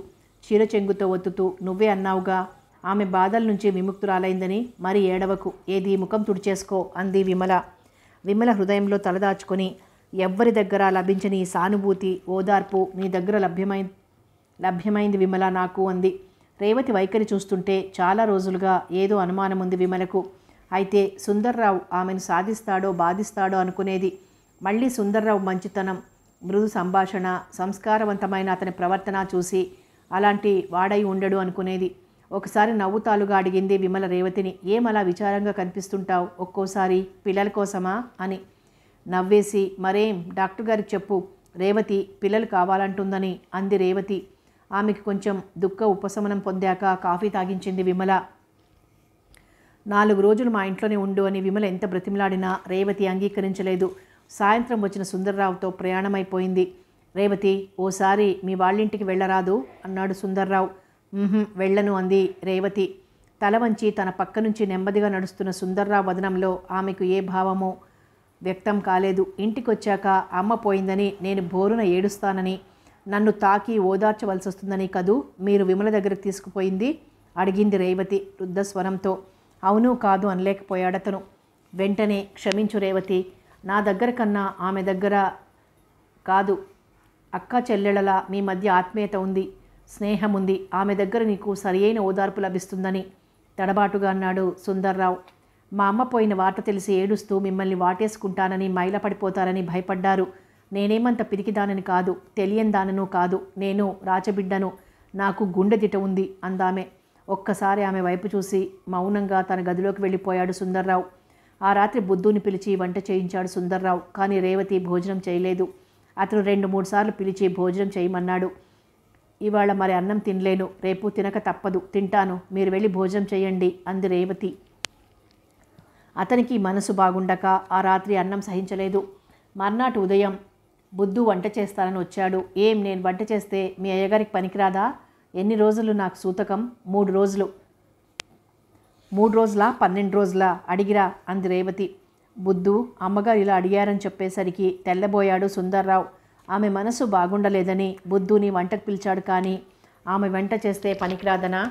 S1: చీరచెంగుతో ఒత్తుతూ నువ్వే అన్నావుగా ఆమె బాధల నుంచి విముక్తురాలైందని మరి ఏడవకు ఏది ముఖం తుడిచేసుకో అంది విమల విమల హృదయంలో తలదాచుకొని ఎవ్వరి దగ్గర లభించని సానుభూతి ఓదార్పు నీ దగ్గర లభ్యమై లభ్యమైంది విమల నాకు అంది రేవతి వైఖరి చూస్తుంటే చాలా రోజులుగా ఏదో అనుమానం ఉంది విమలకు అయితే సుందర్రావు ఆమెను సాధిస్తాడో బాధిస్తాడో అనుకునేది మళ్ళీ సుందర్రావు మంచితనం మృదు సంభాషణ సంస్కారవంతమైన అతని ప్రవర్తన చూసి అలాంటి వాడై ఉండడు అనుకునేది ఒకసారి నవ్వుతాలుగా అడిగింది విమల రేవతిని ఏమలా విచారంగా కనిపిస్తుంటావు ఒక్కోసారి పిల్లల కోసమా అని నవ్వేసి మరేం డాక్టర్ గారికి చెప్పు రేవతి పిల్లలు కావాలంటుందని అంది రేవతి ఆమెకి కొంచెం దుఃఖ ఉపశమనం పొందాక కాఫీ తాగించింది విమల నాలుగు రోజులు మా ఇంట్లోనే ఉండు అని విమల ఎంత బ్రతిమలాడినా రేవతి అంగీకరించలేదు సాయంత్రం వచ్చిన సుందర్రావుతో ప్రయాణమైపోయింది రేవతి ఓసారి మీ వాళ్ళింటికి వెళ్ళరాదు అన్నాడు సుందర్రావు వెళ్ళను అంది రేవతి తల వంచి తన పక్క నుంచి నెమ్మదిగా నడుస్తున్న సుందర్రావు వదనంలో ఆమెకు ఏ భావమో వ్యక్తం కాలేదు ఇంటికొచ్చాక అమ్మ పోయిందని నేను బోరున ఏడుస్తానని నన్ను తాకి ఓదార్చవలసి వస్తుందని కదూ మీరు విమల దగ్గరకు తీసుకుపోయింది అడిగింది రేవతి రుద్ధస్వరంతో అవును కాదు అనలేకపోయాడతను వెంటనే క్షమించు రేవతి నా దగ్గర కన్నా ఆమె దగ్గర కాదు అక్క చెల్లెళ్ళలా మీ మధ్య ఆత్మీయత ఉంది స్నేహం ఉంది ఆమె దగ్గర నీకు సరియైన ఓదార్పు లభిస్తుందని తడబాటుగా అన్నాడు సుందర్రావు మా అమ్మ పోయిన వార్త తెలిసి ఏడుస్తూ మిమ్మల్ని వాటేసుకుంటానని మైలపడిపోతారని భయపడ్డారు నేనేమంత పిరికిదానని కాదు తెలియని దానను కాదు నేను రాచబిడ్డను నాకు గుండె తిట ఉంది అందామె ఒక్కసారి ఆమె వైపు చూసి మౌనంగా తన గదిలోకి వెళ్ళిపోయాడు సుందర్రావు ఆ రాత్రి బుద్ధుని పిలిచి వంట చేయించాడు సుందర్రావు కానీ రేవతి భోజనం చేయలేదు అతను రెండు మూడు సార్లు పిలిచి భోజనం చేయమన్నాడు ఇవాళ మరి అన్నం తినలేను రేపు తినక తప్పదు తింటాను మీరు వెళ్ళి భోజనం చేయండి అంది రేవతి అతనికి మనసు బాగుండక ఆ రాత్రి అన్నం సహించలేదు మర్నాటి ఉదయం బుద్ధు వంట చేస్తానని వచ్చాడు ఏం నేను వంట చేస్తే మీ అయ్యగారికి పనికిరాదా ఎన్ని రోజులు నాకు సూతకం మూడు రోజులు మూడు రోజుల పన్నెండు రోజుల అడిగిరా అంది రేవతి బుద్ధు అమ్మగారు ఇలా అడిగారని చెప్పేసరికి తెల్లబోయాడు సుందర్రావు ఆమె మనసు బాగుండలేదని బుద్ధుని వంటకు పిలిచాడు కానీ ఆమె వెంట చేస్తే పనికిరాదనా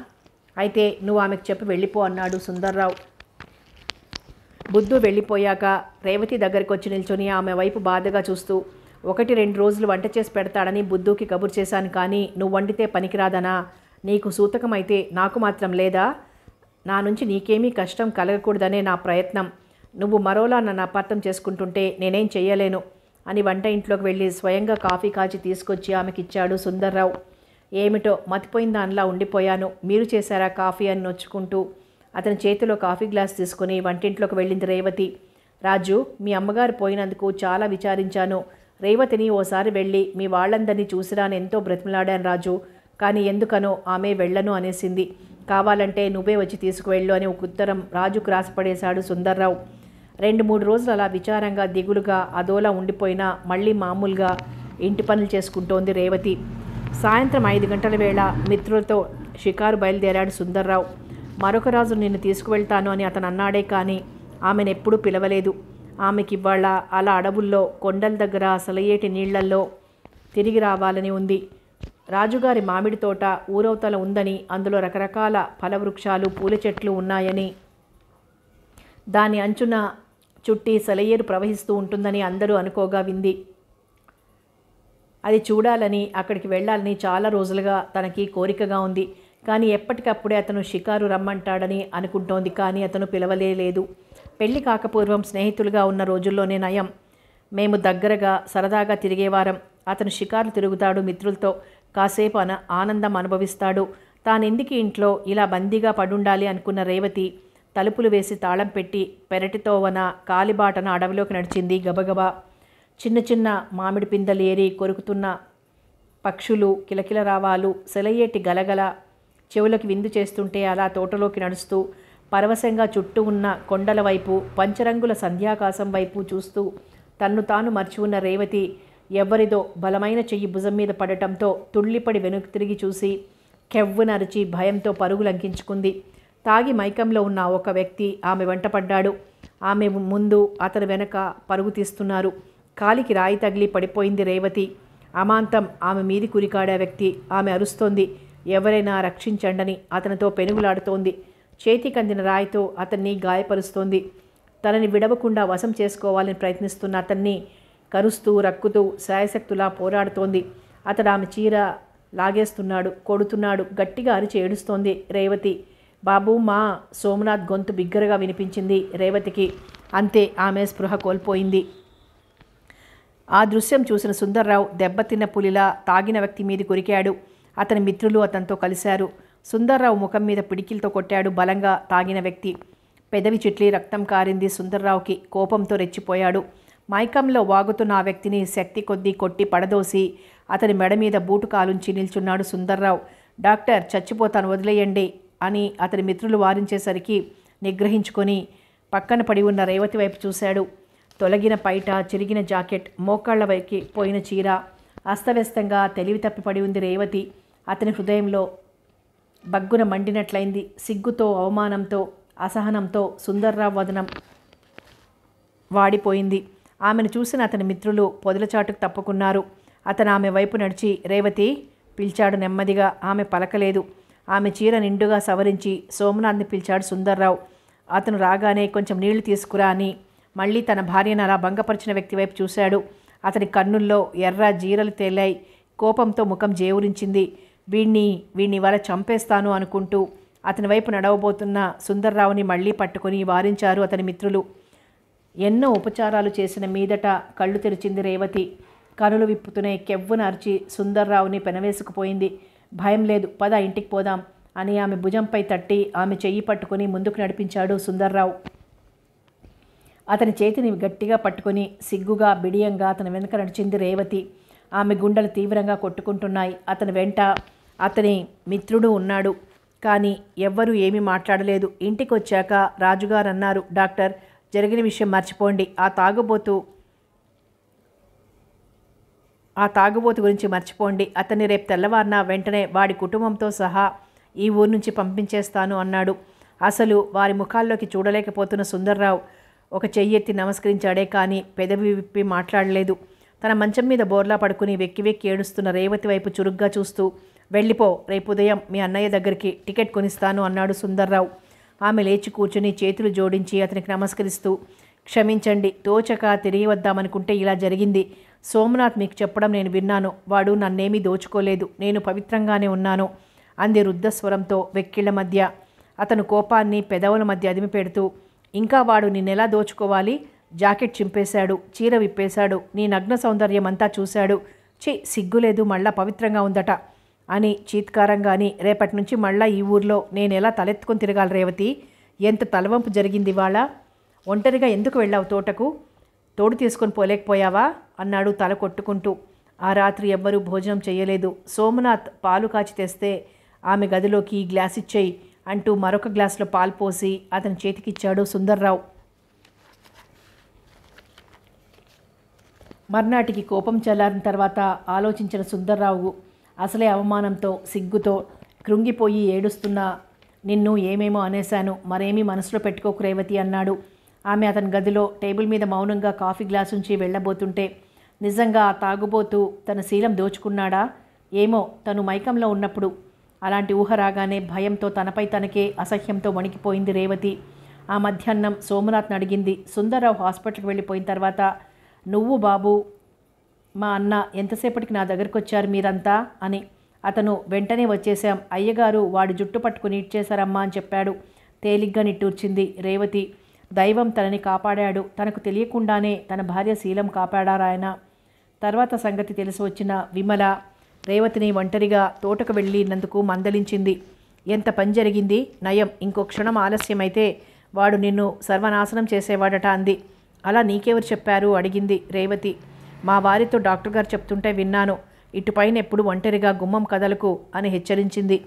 S1: అయితే నువ్వు ఆమెకు చెప్పి వెళ్ళిపో అన్నాడు సుందర్రావు బుద్ధు వెళ్ళిపోయాక రేవతి దగ్గరికి వచ్చి నిల్చొని ఆమె వైపు బాధగా చూస్తూ ఒకటి రెండు రోజులు వంట చేసి పెడతాడని బుద్ధుకి కబురు చేశాను కానీ నువ్వు వండితే పనికిరాదనా నీకు సూతకమైతే నాకు మాత్రం లేదా నా నుంచి నీకేమీ కష్టం కలగకూడదనే నా ప్రయత్నం నువ్వు మరోలా నన్ను అపార్థం చేసుకుంటుంటే నేనేం చెయ్యలేను అని వంట ఇంట్లోకి వెళ్ళి స్వయంగా కాఫీ కాచి తీసుకొచ్చి ఆమెకిచ్చాడు సుందర్రావు ఏమిటో మతిపోయిన దానిలా ఉండిపోయాను మీరు చేశారా కాఫీ అని నొచ్చుకుంటూ అతని చేతిలో కాఫీ గ్లాస్ తీసుకుని వంటింట్లోకి వెళ్ళింది రేవతి రాజు మీ అమ్మగారు పోయినందుకు చాలా విచారించాను రేవతిని ఓసారి వెళ్ళి మీ వాళ్ళందరినీ చూసిరాని ఎంతో బ్రతిమలాడాను రాజు కానీ ఎందుకనో ఆమె వెళ్ళను అనేసింది కావాలంటే నువ్వే వచ్చి తీసుకువెళ్ళు అని ఒక ఉత్తరం రాజుకు రాసిపడేశాడు సుందర్రావు రెండు మూడు రోజులు అలా విచారంగా దిగులుగా అదోలా ఉండిపోయినా మళ్ళీ మామూలుగా ఇంటి పనులు చేసుకుంటోంది రేవతి సాయంత్రం ఐదు గంటల వేళ మిత్రులతో షికారు బయలుదేరాడు సుందర్రావు మరొక రాజు నిన్ను తీసుకువెళ్తాను అని అతను అన్నాడే కానీ ఆమెను ఎప్పుడూ పిలవలేదు ఆమెకివాళ అలా అడవుల్లో కొండల దగ్గర సెలయేటి నీళ్లల్లో తిరిగి రావాలని ఉంది రాజుగారి మామిడి తోట ఊరవతల ఉందని అందులో రకరకాల ఫలవృక్షాలు పూల చెట్లు ఉన్నాయని దాని అంచున చుట్టి సెలయేరు ప్రవహిస్తూ ఉంటుందని అందరూ అనుకోగా వింది అది చూడాలని అక్కడికి వెళ్ళాలని చాలా రోజులుగా తనకి కోరికగా ఉంది కానీ ఎప్పటికప్పుడే అతను షికారు రమ్మంటాడని అనుకుంటోంది కానీ అతను పిలవలేదు పెళ్లి కాకపూర్వం స్నేహితులుగా ఉన్న రోజుల్లోనే నయం మేము దగ్గరగా సరదాగా తిరిగేవారం అతను షికారు తిరుగుతాడు మిత్రులతో కాసేపు అన ఆనందం అనుభవిస్తాడు తానెందుకు ఇంట్లో ఇలా బందీగా పడుండాలి అనుకున్న రేవతి తలుపులు వేసి తాళం పెట్టి పెరటితో వన కాలిబాటన అడవిలోకి నడిచింది గబగబా చిన్న చిన్న మామిడి పిందలు ఏరి కొరుకుతున్న పక్షులు కిలకిల రావాలు సెలయ్యేటి గలగల చెవులకు విందు చేస్తుంటే అలా తోటలోకి నడుస్తూ పరవశంగా చుట్టూ ఉన్న కొండల వైపు పంచరంగుల సంధ్యాకాశం వైపు చూస్తూ తన్ను తాను మర్చి ఉన్న రేవతి ఎవరిదో బలమైన చెయ్యి భుజం మీద పడటంతో తుళ్ళిపడి వెనుక తిరిగి చూసి కెవ్వునరిచి భయంతో పరుగులంకించుకుంది తాగి మైకంలో ఉన్న ఒక వ్యక్తి ఆమె వెంటపడ్డాడు ఆమె ముందు అతని వెనక పరుగు తీస్తున్నారు కాలికి రాయి తగిలి పడిపోయింది రేవతి అమాంతం ఆమె మీది కురికాడే వ్యక్తి ఆమె అరుస్తోంది ఎవరైనా రక్షించండని అతనితో పెనుగులాడుతోంది చేతికందిన రాయితో అతన్ని గాయపరుస్తోంది తనని విడవకుండా వశం చేసుకోవాలని ప్రయత్నిస్తున్న అతన్ని కరుస్తూ రక్కుతూ శాయశక్తులా పోరాడుతోంది అతడు ఆమె చీర లాగేస్తున్నాడు కొడుతున్నాడు గట్టిగా అరిచి ఏడుస్తోంది రేవతి బాబు మా సోమనాథ్ గొంతు బిగ్గరగా వినిపించింది రేవతికి అంతే ఆమె స్పృహ కోల్పోయింది ఆ దృశ్యం చూసిన సుందర్రావు దెబ్బతిన్న పులిలా తాగిన వ్యక్తి మీద కొరికాడు అతని మిత్రులు అతనితో కలిశారు సుందర్రావు ముఖం మీద పిడికిల్తో కొట్టాడు బలంగా తాగిన వ్యక్తి పెదవి చిట్లి రక్తం కారింది సుందర్రావుకి కోపంతో రెచ్చిపోయాడు మైకంలో వాగుతున్న ఆ వ్యక్తిని శక్తి కొద్దీ కొట్టి పడదోసి అతని మెడ మీద బూటు కాలుంచి నిల్చున్నాడు సుందర్రావు డాక్టర్ చచ్చిపోతాను వదిలేయండి అని అతని మిత్రులు వారించేసరికి నిగ్రహించుకొని పక్కన పడి ఉన్న రేవతి వైపు చూశాడు తొలగిన పైట చిరిగిన జాకెట్ మోకాళ్ల వైకి పోయిన చీర అస్తవ్యస్తంగా తెలివి తప్పిపడి ఉంది రేవతి అతని హృదయంలో బగ్గున మండినట్లయింది సిగ్గుతో అవమానంతో అసహనంతో సుందర్రావు వదనం వాడిపోయింది ఆమెను చూసిన అతని మిత్రులు పొదలచాటుకు తప్పుకున్నారు అతను ఆమె వైపు నడిచి రేవతి పిలిచాడు నెమ్మదిగా ఆమె పలకలేదు ఆమె చీర నిండుగా సవరించి సోమనాథ్ని పిలిచాడు సుందర్రావు అతను రాగానే కొంచెం నీళ్లు తీసుకురా అని మళ్ళీ తన భార్యను అలా భంగపరిచిన వ్యక్తి వైపు చూశాడు అతని కన్నుల్లో ఎర్ర జీరలు తేలాయి కోపంతో ముఖం జేవురించింది వీణ్ణి వీణ్ణి వల చంపేస్తాను అనుకుంటూ అతని వైపు నడవబోతున్న సుందర్రావుని మళ్లీ పట్టుకుని వారించారు అతని మిత్రులు ఎన్నో ఉపచారాలు చేసిన మీదట కళ్ళు తెరిచింది రేవతి కనులు విప్పుతూనే కెవ్వున అరిచి సుందర్రావుని పెనవేసుకుపోయింది భయం లేదు పద ఇంటికి పోదాం అని ఆమె భుజంపై తట్టి ఆమె చెయ్యి పట్టుకుని ముందుకు నడిపించాడు సుందర్రావు అతని చేతిని గట్టిగా పట్టుకుని సిగ్గుగా బిడియంగా అతని వెనుక నడిచింది రేవతి ఆమె గుండెలు తీవ్రంగా కొట్టుకుంటున్నాయి అతని వెంట అతని మిత్రుడు ఉన్నాడు కానీ ఎవ్వరూ ఏమీ మాట్లాడలేదు ఇంటికొచ్చాక రాజుగారు అన్నారు డాక్టర్ జరిగిన విషయం మర్చిపోండి ఆ తాగుబోతు ఆ తాగుబోతు గురించి మర్చిపోండి అతన్ని రేపు తెల్లవారిన వెంటనే వాడి కుటుంబంతో సహా ఈ ఊరు నుంచి పంపించేస్తాను అన్నాడు అసలు వారి ముఖాల్లోకి చూడలేకపోతున్న సుందర్రావు ఒక చెయ్యెత్తి నమస్కరించాడే కానీ పెదవి విప్పి మాట్లాడలేదు తన మంచం మీద బోర్లా పడుకుని వెక్కి వెక్కి ఏడుస్తున్న రేవతి వైపు చురుగ్గా చూస్తూ వెళ్ళిపో రేపు ఉదయం మీ అన్నయ్య దగ్గరికి టికెట్ కొనిస్తాను అన్నాడు సుందర్రావు ఆమె లేచి కూర్చుని చేతులు జోడించి అతనికి నమస్కరిస్తూ క్షమించండి తోచక తిరిగి వద్దామనుకుంటే ఇలా జరిగింది సోమనాథ్ మీకు చెప్పడం నేను విన్నాను వాడు నన్నేమీ దోచుకోలేదు నేను పవిత్రంగానే ఉన్నాను అంది రుద్ధస్వరంతో వెక్కిళ్ల మధ్య అతను కోపాన్ని పెదవుల మధ్య అదిమి పెడుతూ ఇంకా వాడు నిన్నెలా దోచుకోవాలి జాకెట్ చింపేశాడు చీర విప్పేశాడు నీ నగ్న సౌందర్యం అంతా చూశాడు చి సిగ్గులేదు మళ్ళా పవిత్రంగా ఉందట అని చీత్కారంగాని రేపటి నుంచి మళ్ళా ఈ ఊర్లో నేను ఎలా తలెత్తుకొని తిరగాలి రేవతి ఎంత తలవంపు జరిగింది ఇవాళ ఒంటరిగా ఎందుకు వెళ్ళావు తోటకు తోడు తీసుకొని పోలేకపోయావా అన్నాడు తల కొట్టుకుంటూ ఆ రాత్రి ఎవ్వరూ భోజనం చేయలేదు సోమనాథ్ పాలు కాచి తెస్తే ఆమె గదిలోకి ఈ గ్లాస్ ఇచ్చేయి అంటూ మరొక గ్లాసులో పాలు పోసి అతని చేతికిచ్చాడు సుందర్రావు మర్నాటికి కోపం చల్లారిన తర్వాత ఆలోచించిన సుందర్రావు అసలే అవమానంతో సిగ్గుతో కృంగిపోయి ఏడుస్తున్నా నిన్ను ఏమేమో అనేశాను మరేమీ మనసులో పెట్టుకోకు రేవతి అన్నాడు ఆమె అతని గదిలో టేబుల్ మీద మౌనంగా కాఫీ గ్లాస్ ఉంచి వెళ్ళబోతుంటే నిజంగా తాగుబోతూ తన శీలం దోచుకున్నాడా ఏమో తను మైకంలో ఉన్నప్పుడు అలాంటి ఊహ రాగానే భయంతో తనపై తనకే అసహ్యంతో వణికిపోయింది రేవతి ఆ మధ్యాహ్నం సోమనాథ్ని అడిగింది సుందర్రావు హాస్పిటల్కి వెళ్ళిపోయిన తర్వాత నువ్వు బాబు మా అన్న ఎంతసేపటికి నా దగ్గరికి వచ్చారు మీరంతా అని అతను వెంటనే వచ్చేశాం అయ్యగారు వాడి జుట్టు పట్టుకుని ఇచ్చేశారమ్మా అని చెప్పాడు తేలిగ్గా నిట్టూర్చింది రేవతి దైవం తనని కాపాడాడు తనకు తెలియకుండానే తన భార్య శీలం కాపాడారాయన తర్వాత సంగతి తెలిసి వచ్చిన విమల రేవతిని ఒంటరిగా తోటకు వెళ్ళినందుకు మందలించింది ఎంత పని జరిగింది నయం ఇంకో క్షణం ఆలస్యమైతే వాడు నిన్ను సర్వనాశనం చేసేవాడట అంది అలా నీకెవరు చెప్పారు అడిగింది రేవతి మా వారితో డాక్టర్ గారు చెప్తుంటే విన్నాను ఇటుపైన ఎప్పుడు ఒంటరిగా గుమ్మం కదలకు అని హెచ్చరించింది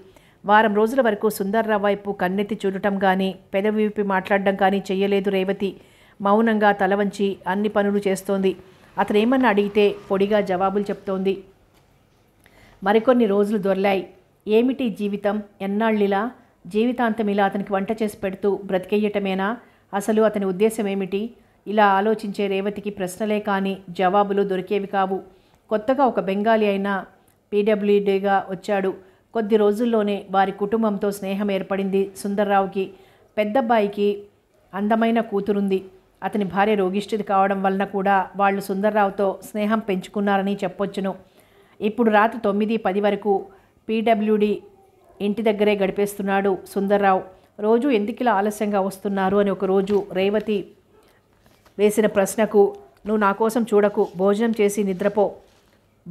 S1: వారం రోజుల వరకు సుందర్రావు వైపు కన్నెత్తి చూడటం కానీ పెదవిపి మాట్లాడడం కానీ చేయలేదు రేవతి మౌనంగా తల వంచి అన్ని పనులు చేస్తోంది అతనేమన్నా అడిగితే పొడిగా జవాబులు చెప్తోంది మరికొన్ని రోజులు దొర్లాయి ఏమిటి జీవితం ఎన్నాళ్ళిలా జీవితాంతం ఇలా అతనికి వంట చేసి పెడుతూ బ్రతికేయటమేనా అసలు అతని ఉద్దేశం ఏమిటి ఇలా ఆలోచించే రేవతికి ప్రశ్నలే కానీ జవాబులు దొరికేవి కావు కొత్తగా ఒక బెంగాలీ అయిన పీడబ్ల్యూడీగా వచ్చాడు కొద్ది రోజుల్లోనే వారి కుటుంబంతో స్నేహం ఏర్పడింది సుందర్రావుకి పెద్దబ్బాయికి అందమైన కూతురుంది అతని భార్య రోగిష్ఠిది కావడం వలన కూడా వాళ్ళు సుందర్రావుతో స్నేహం పెంచుకున్నారని చెప్పొచ్చును ఇప్పుడు రాత్రి తొమ్మిది పది వరకు పీడబ్ల్యూడి ఇంటి దగ్గరే గడిపేస్తున్నాడు సుందర్రావు రోజు ఇలా ఆలస్యంగా వస్తున్నారు అని ఒకరోజు రేవతి వేసిన ప్రశ్నకు నువ్వు నా కోసం చూడకు భోజనం చేసి నిద్రపో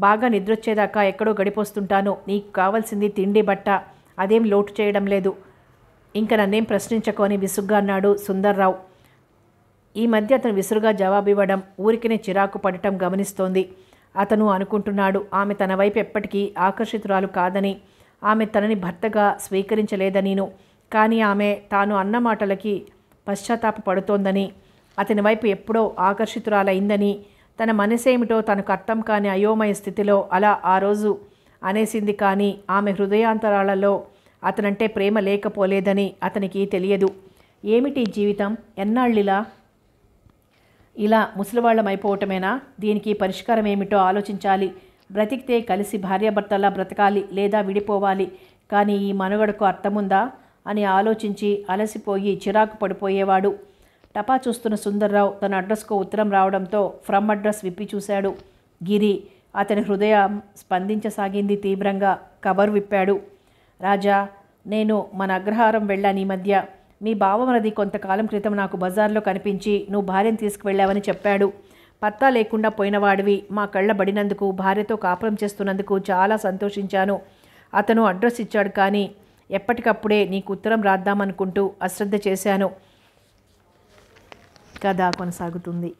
S1: బాగా నిద్రొచ్చేదాకా ఎక్కడో గడిపోస్తుంటాను నీకు కావాల్సింది తిండి బట్ట అదేం లోటు చేయడం లేదు ఇంకా నన్నేం ప్రశ్నించకోని అని విసుగ్గా అన్నాడు సుందర్రావు ఈ మధ్య అతను విసురుగా జవాబు ఇవ్వడం ఊరికినే చిరాకు పడటం గమనిస్తోంది అతను అనుకుంటున్నాడు ఆమె తన వైపు ఎప్పటికీ ఆకర్షితురాలు కాదని ఆమె తనని భర్తగా స్వీకరించలేదనీను కానీ ఆమె తాను అన్న మాటలకి పశ్చాత్తాప పడుతోందని అతని వైపు ఎప్పుడో ఆకర్షితురాలైందని తన మనసేమిటో తనకు అర్థం కాని అయోమయ స్థితిలో అలా ఆ రోజు అనేసింది కానీ ఆమె హృదయాంతరాలలో అతనంటే ప్రేమ లేకపోలేదని అతనికి తెలియదు ఏమిటి జీవితం ఎన్నాళ్ళిలా ఇలా అయిపోవటమేనా దీనికి పరిష్కారం ఏమిటో ఆలోచించాలి బ్రతికితే కలిసి భార్యాభర్తలా బ్రతకాలి లేదా విడిపోవాలి కానీ ఈ మనుగడకు అర్థముందా అని ఆలోచించి అలసిపోయి చిరాకు పడిపోయేవాడు టపా చూస్తున్న సుందర్రావు తన అడ్రస్కు ఉత్తరం రావడంతో ఫ్రమ్ అడ్రస్ విప్పి చూశాడు గిరి అతని హృదయం స్పందించసాగింది తీవ్రంగా కవర్ విప్పాడు రాజా నేను మన అగ్రహారం వెళ్ళాను ఈ మధ్య మీ బావమనది కొంతకాలం క్రితం నాకు బజార్లో కనిపించి నువ్వు భార్యను తీసుకువెళ్ళావని చెప్పాడు పత్తా లేకుండా పోయినవాడివి మా కళ్ళ పడినందుకు భార్యతో కాపురం చేస్తున్నందుకు చాలా సంతోషించాను అతను అడ్రస్ ఇచ్చాడు కానీ ఎప్పటికప్పుడే నీకు ఉత్తరం రాద్దామనుకుంటూ అశ్రద్ధ చేశాను కథ కొనసాగుతుంది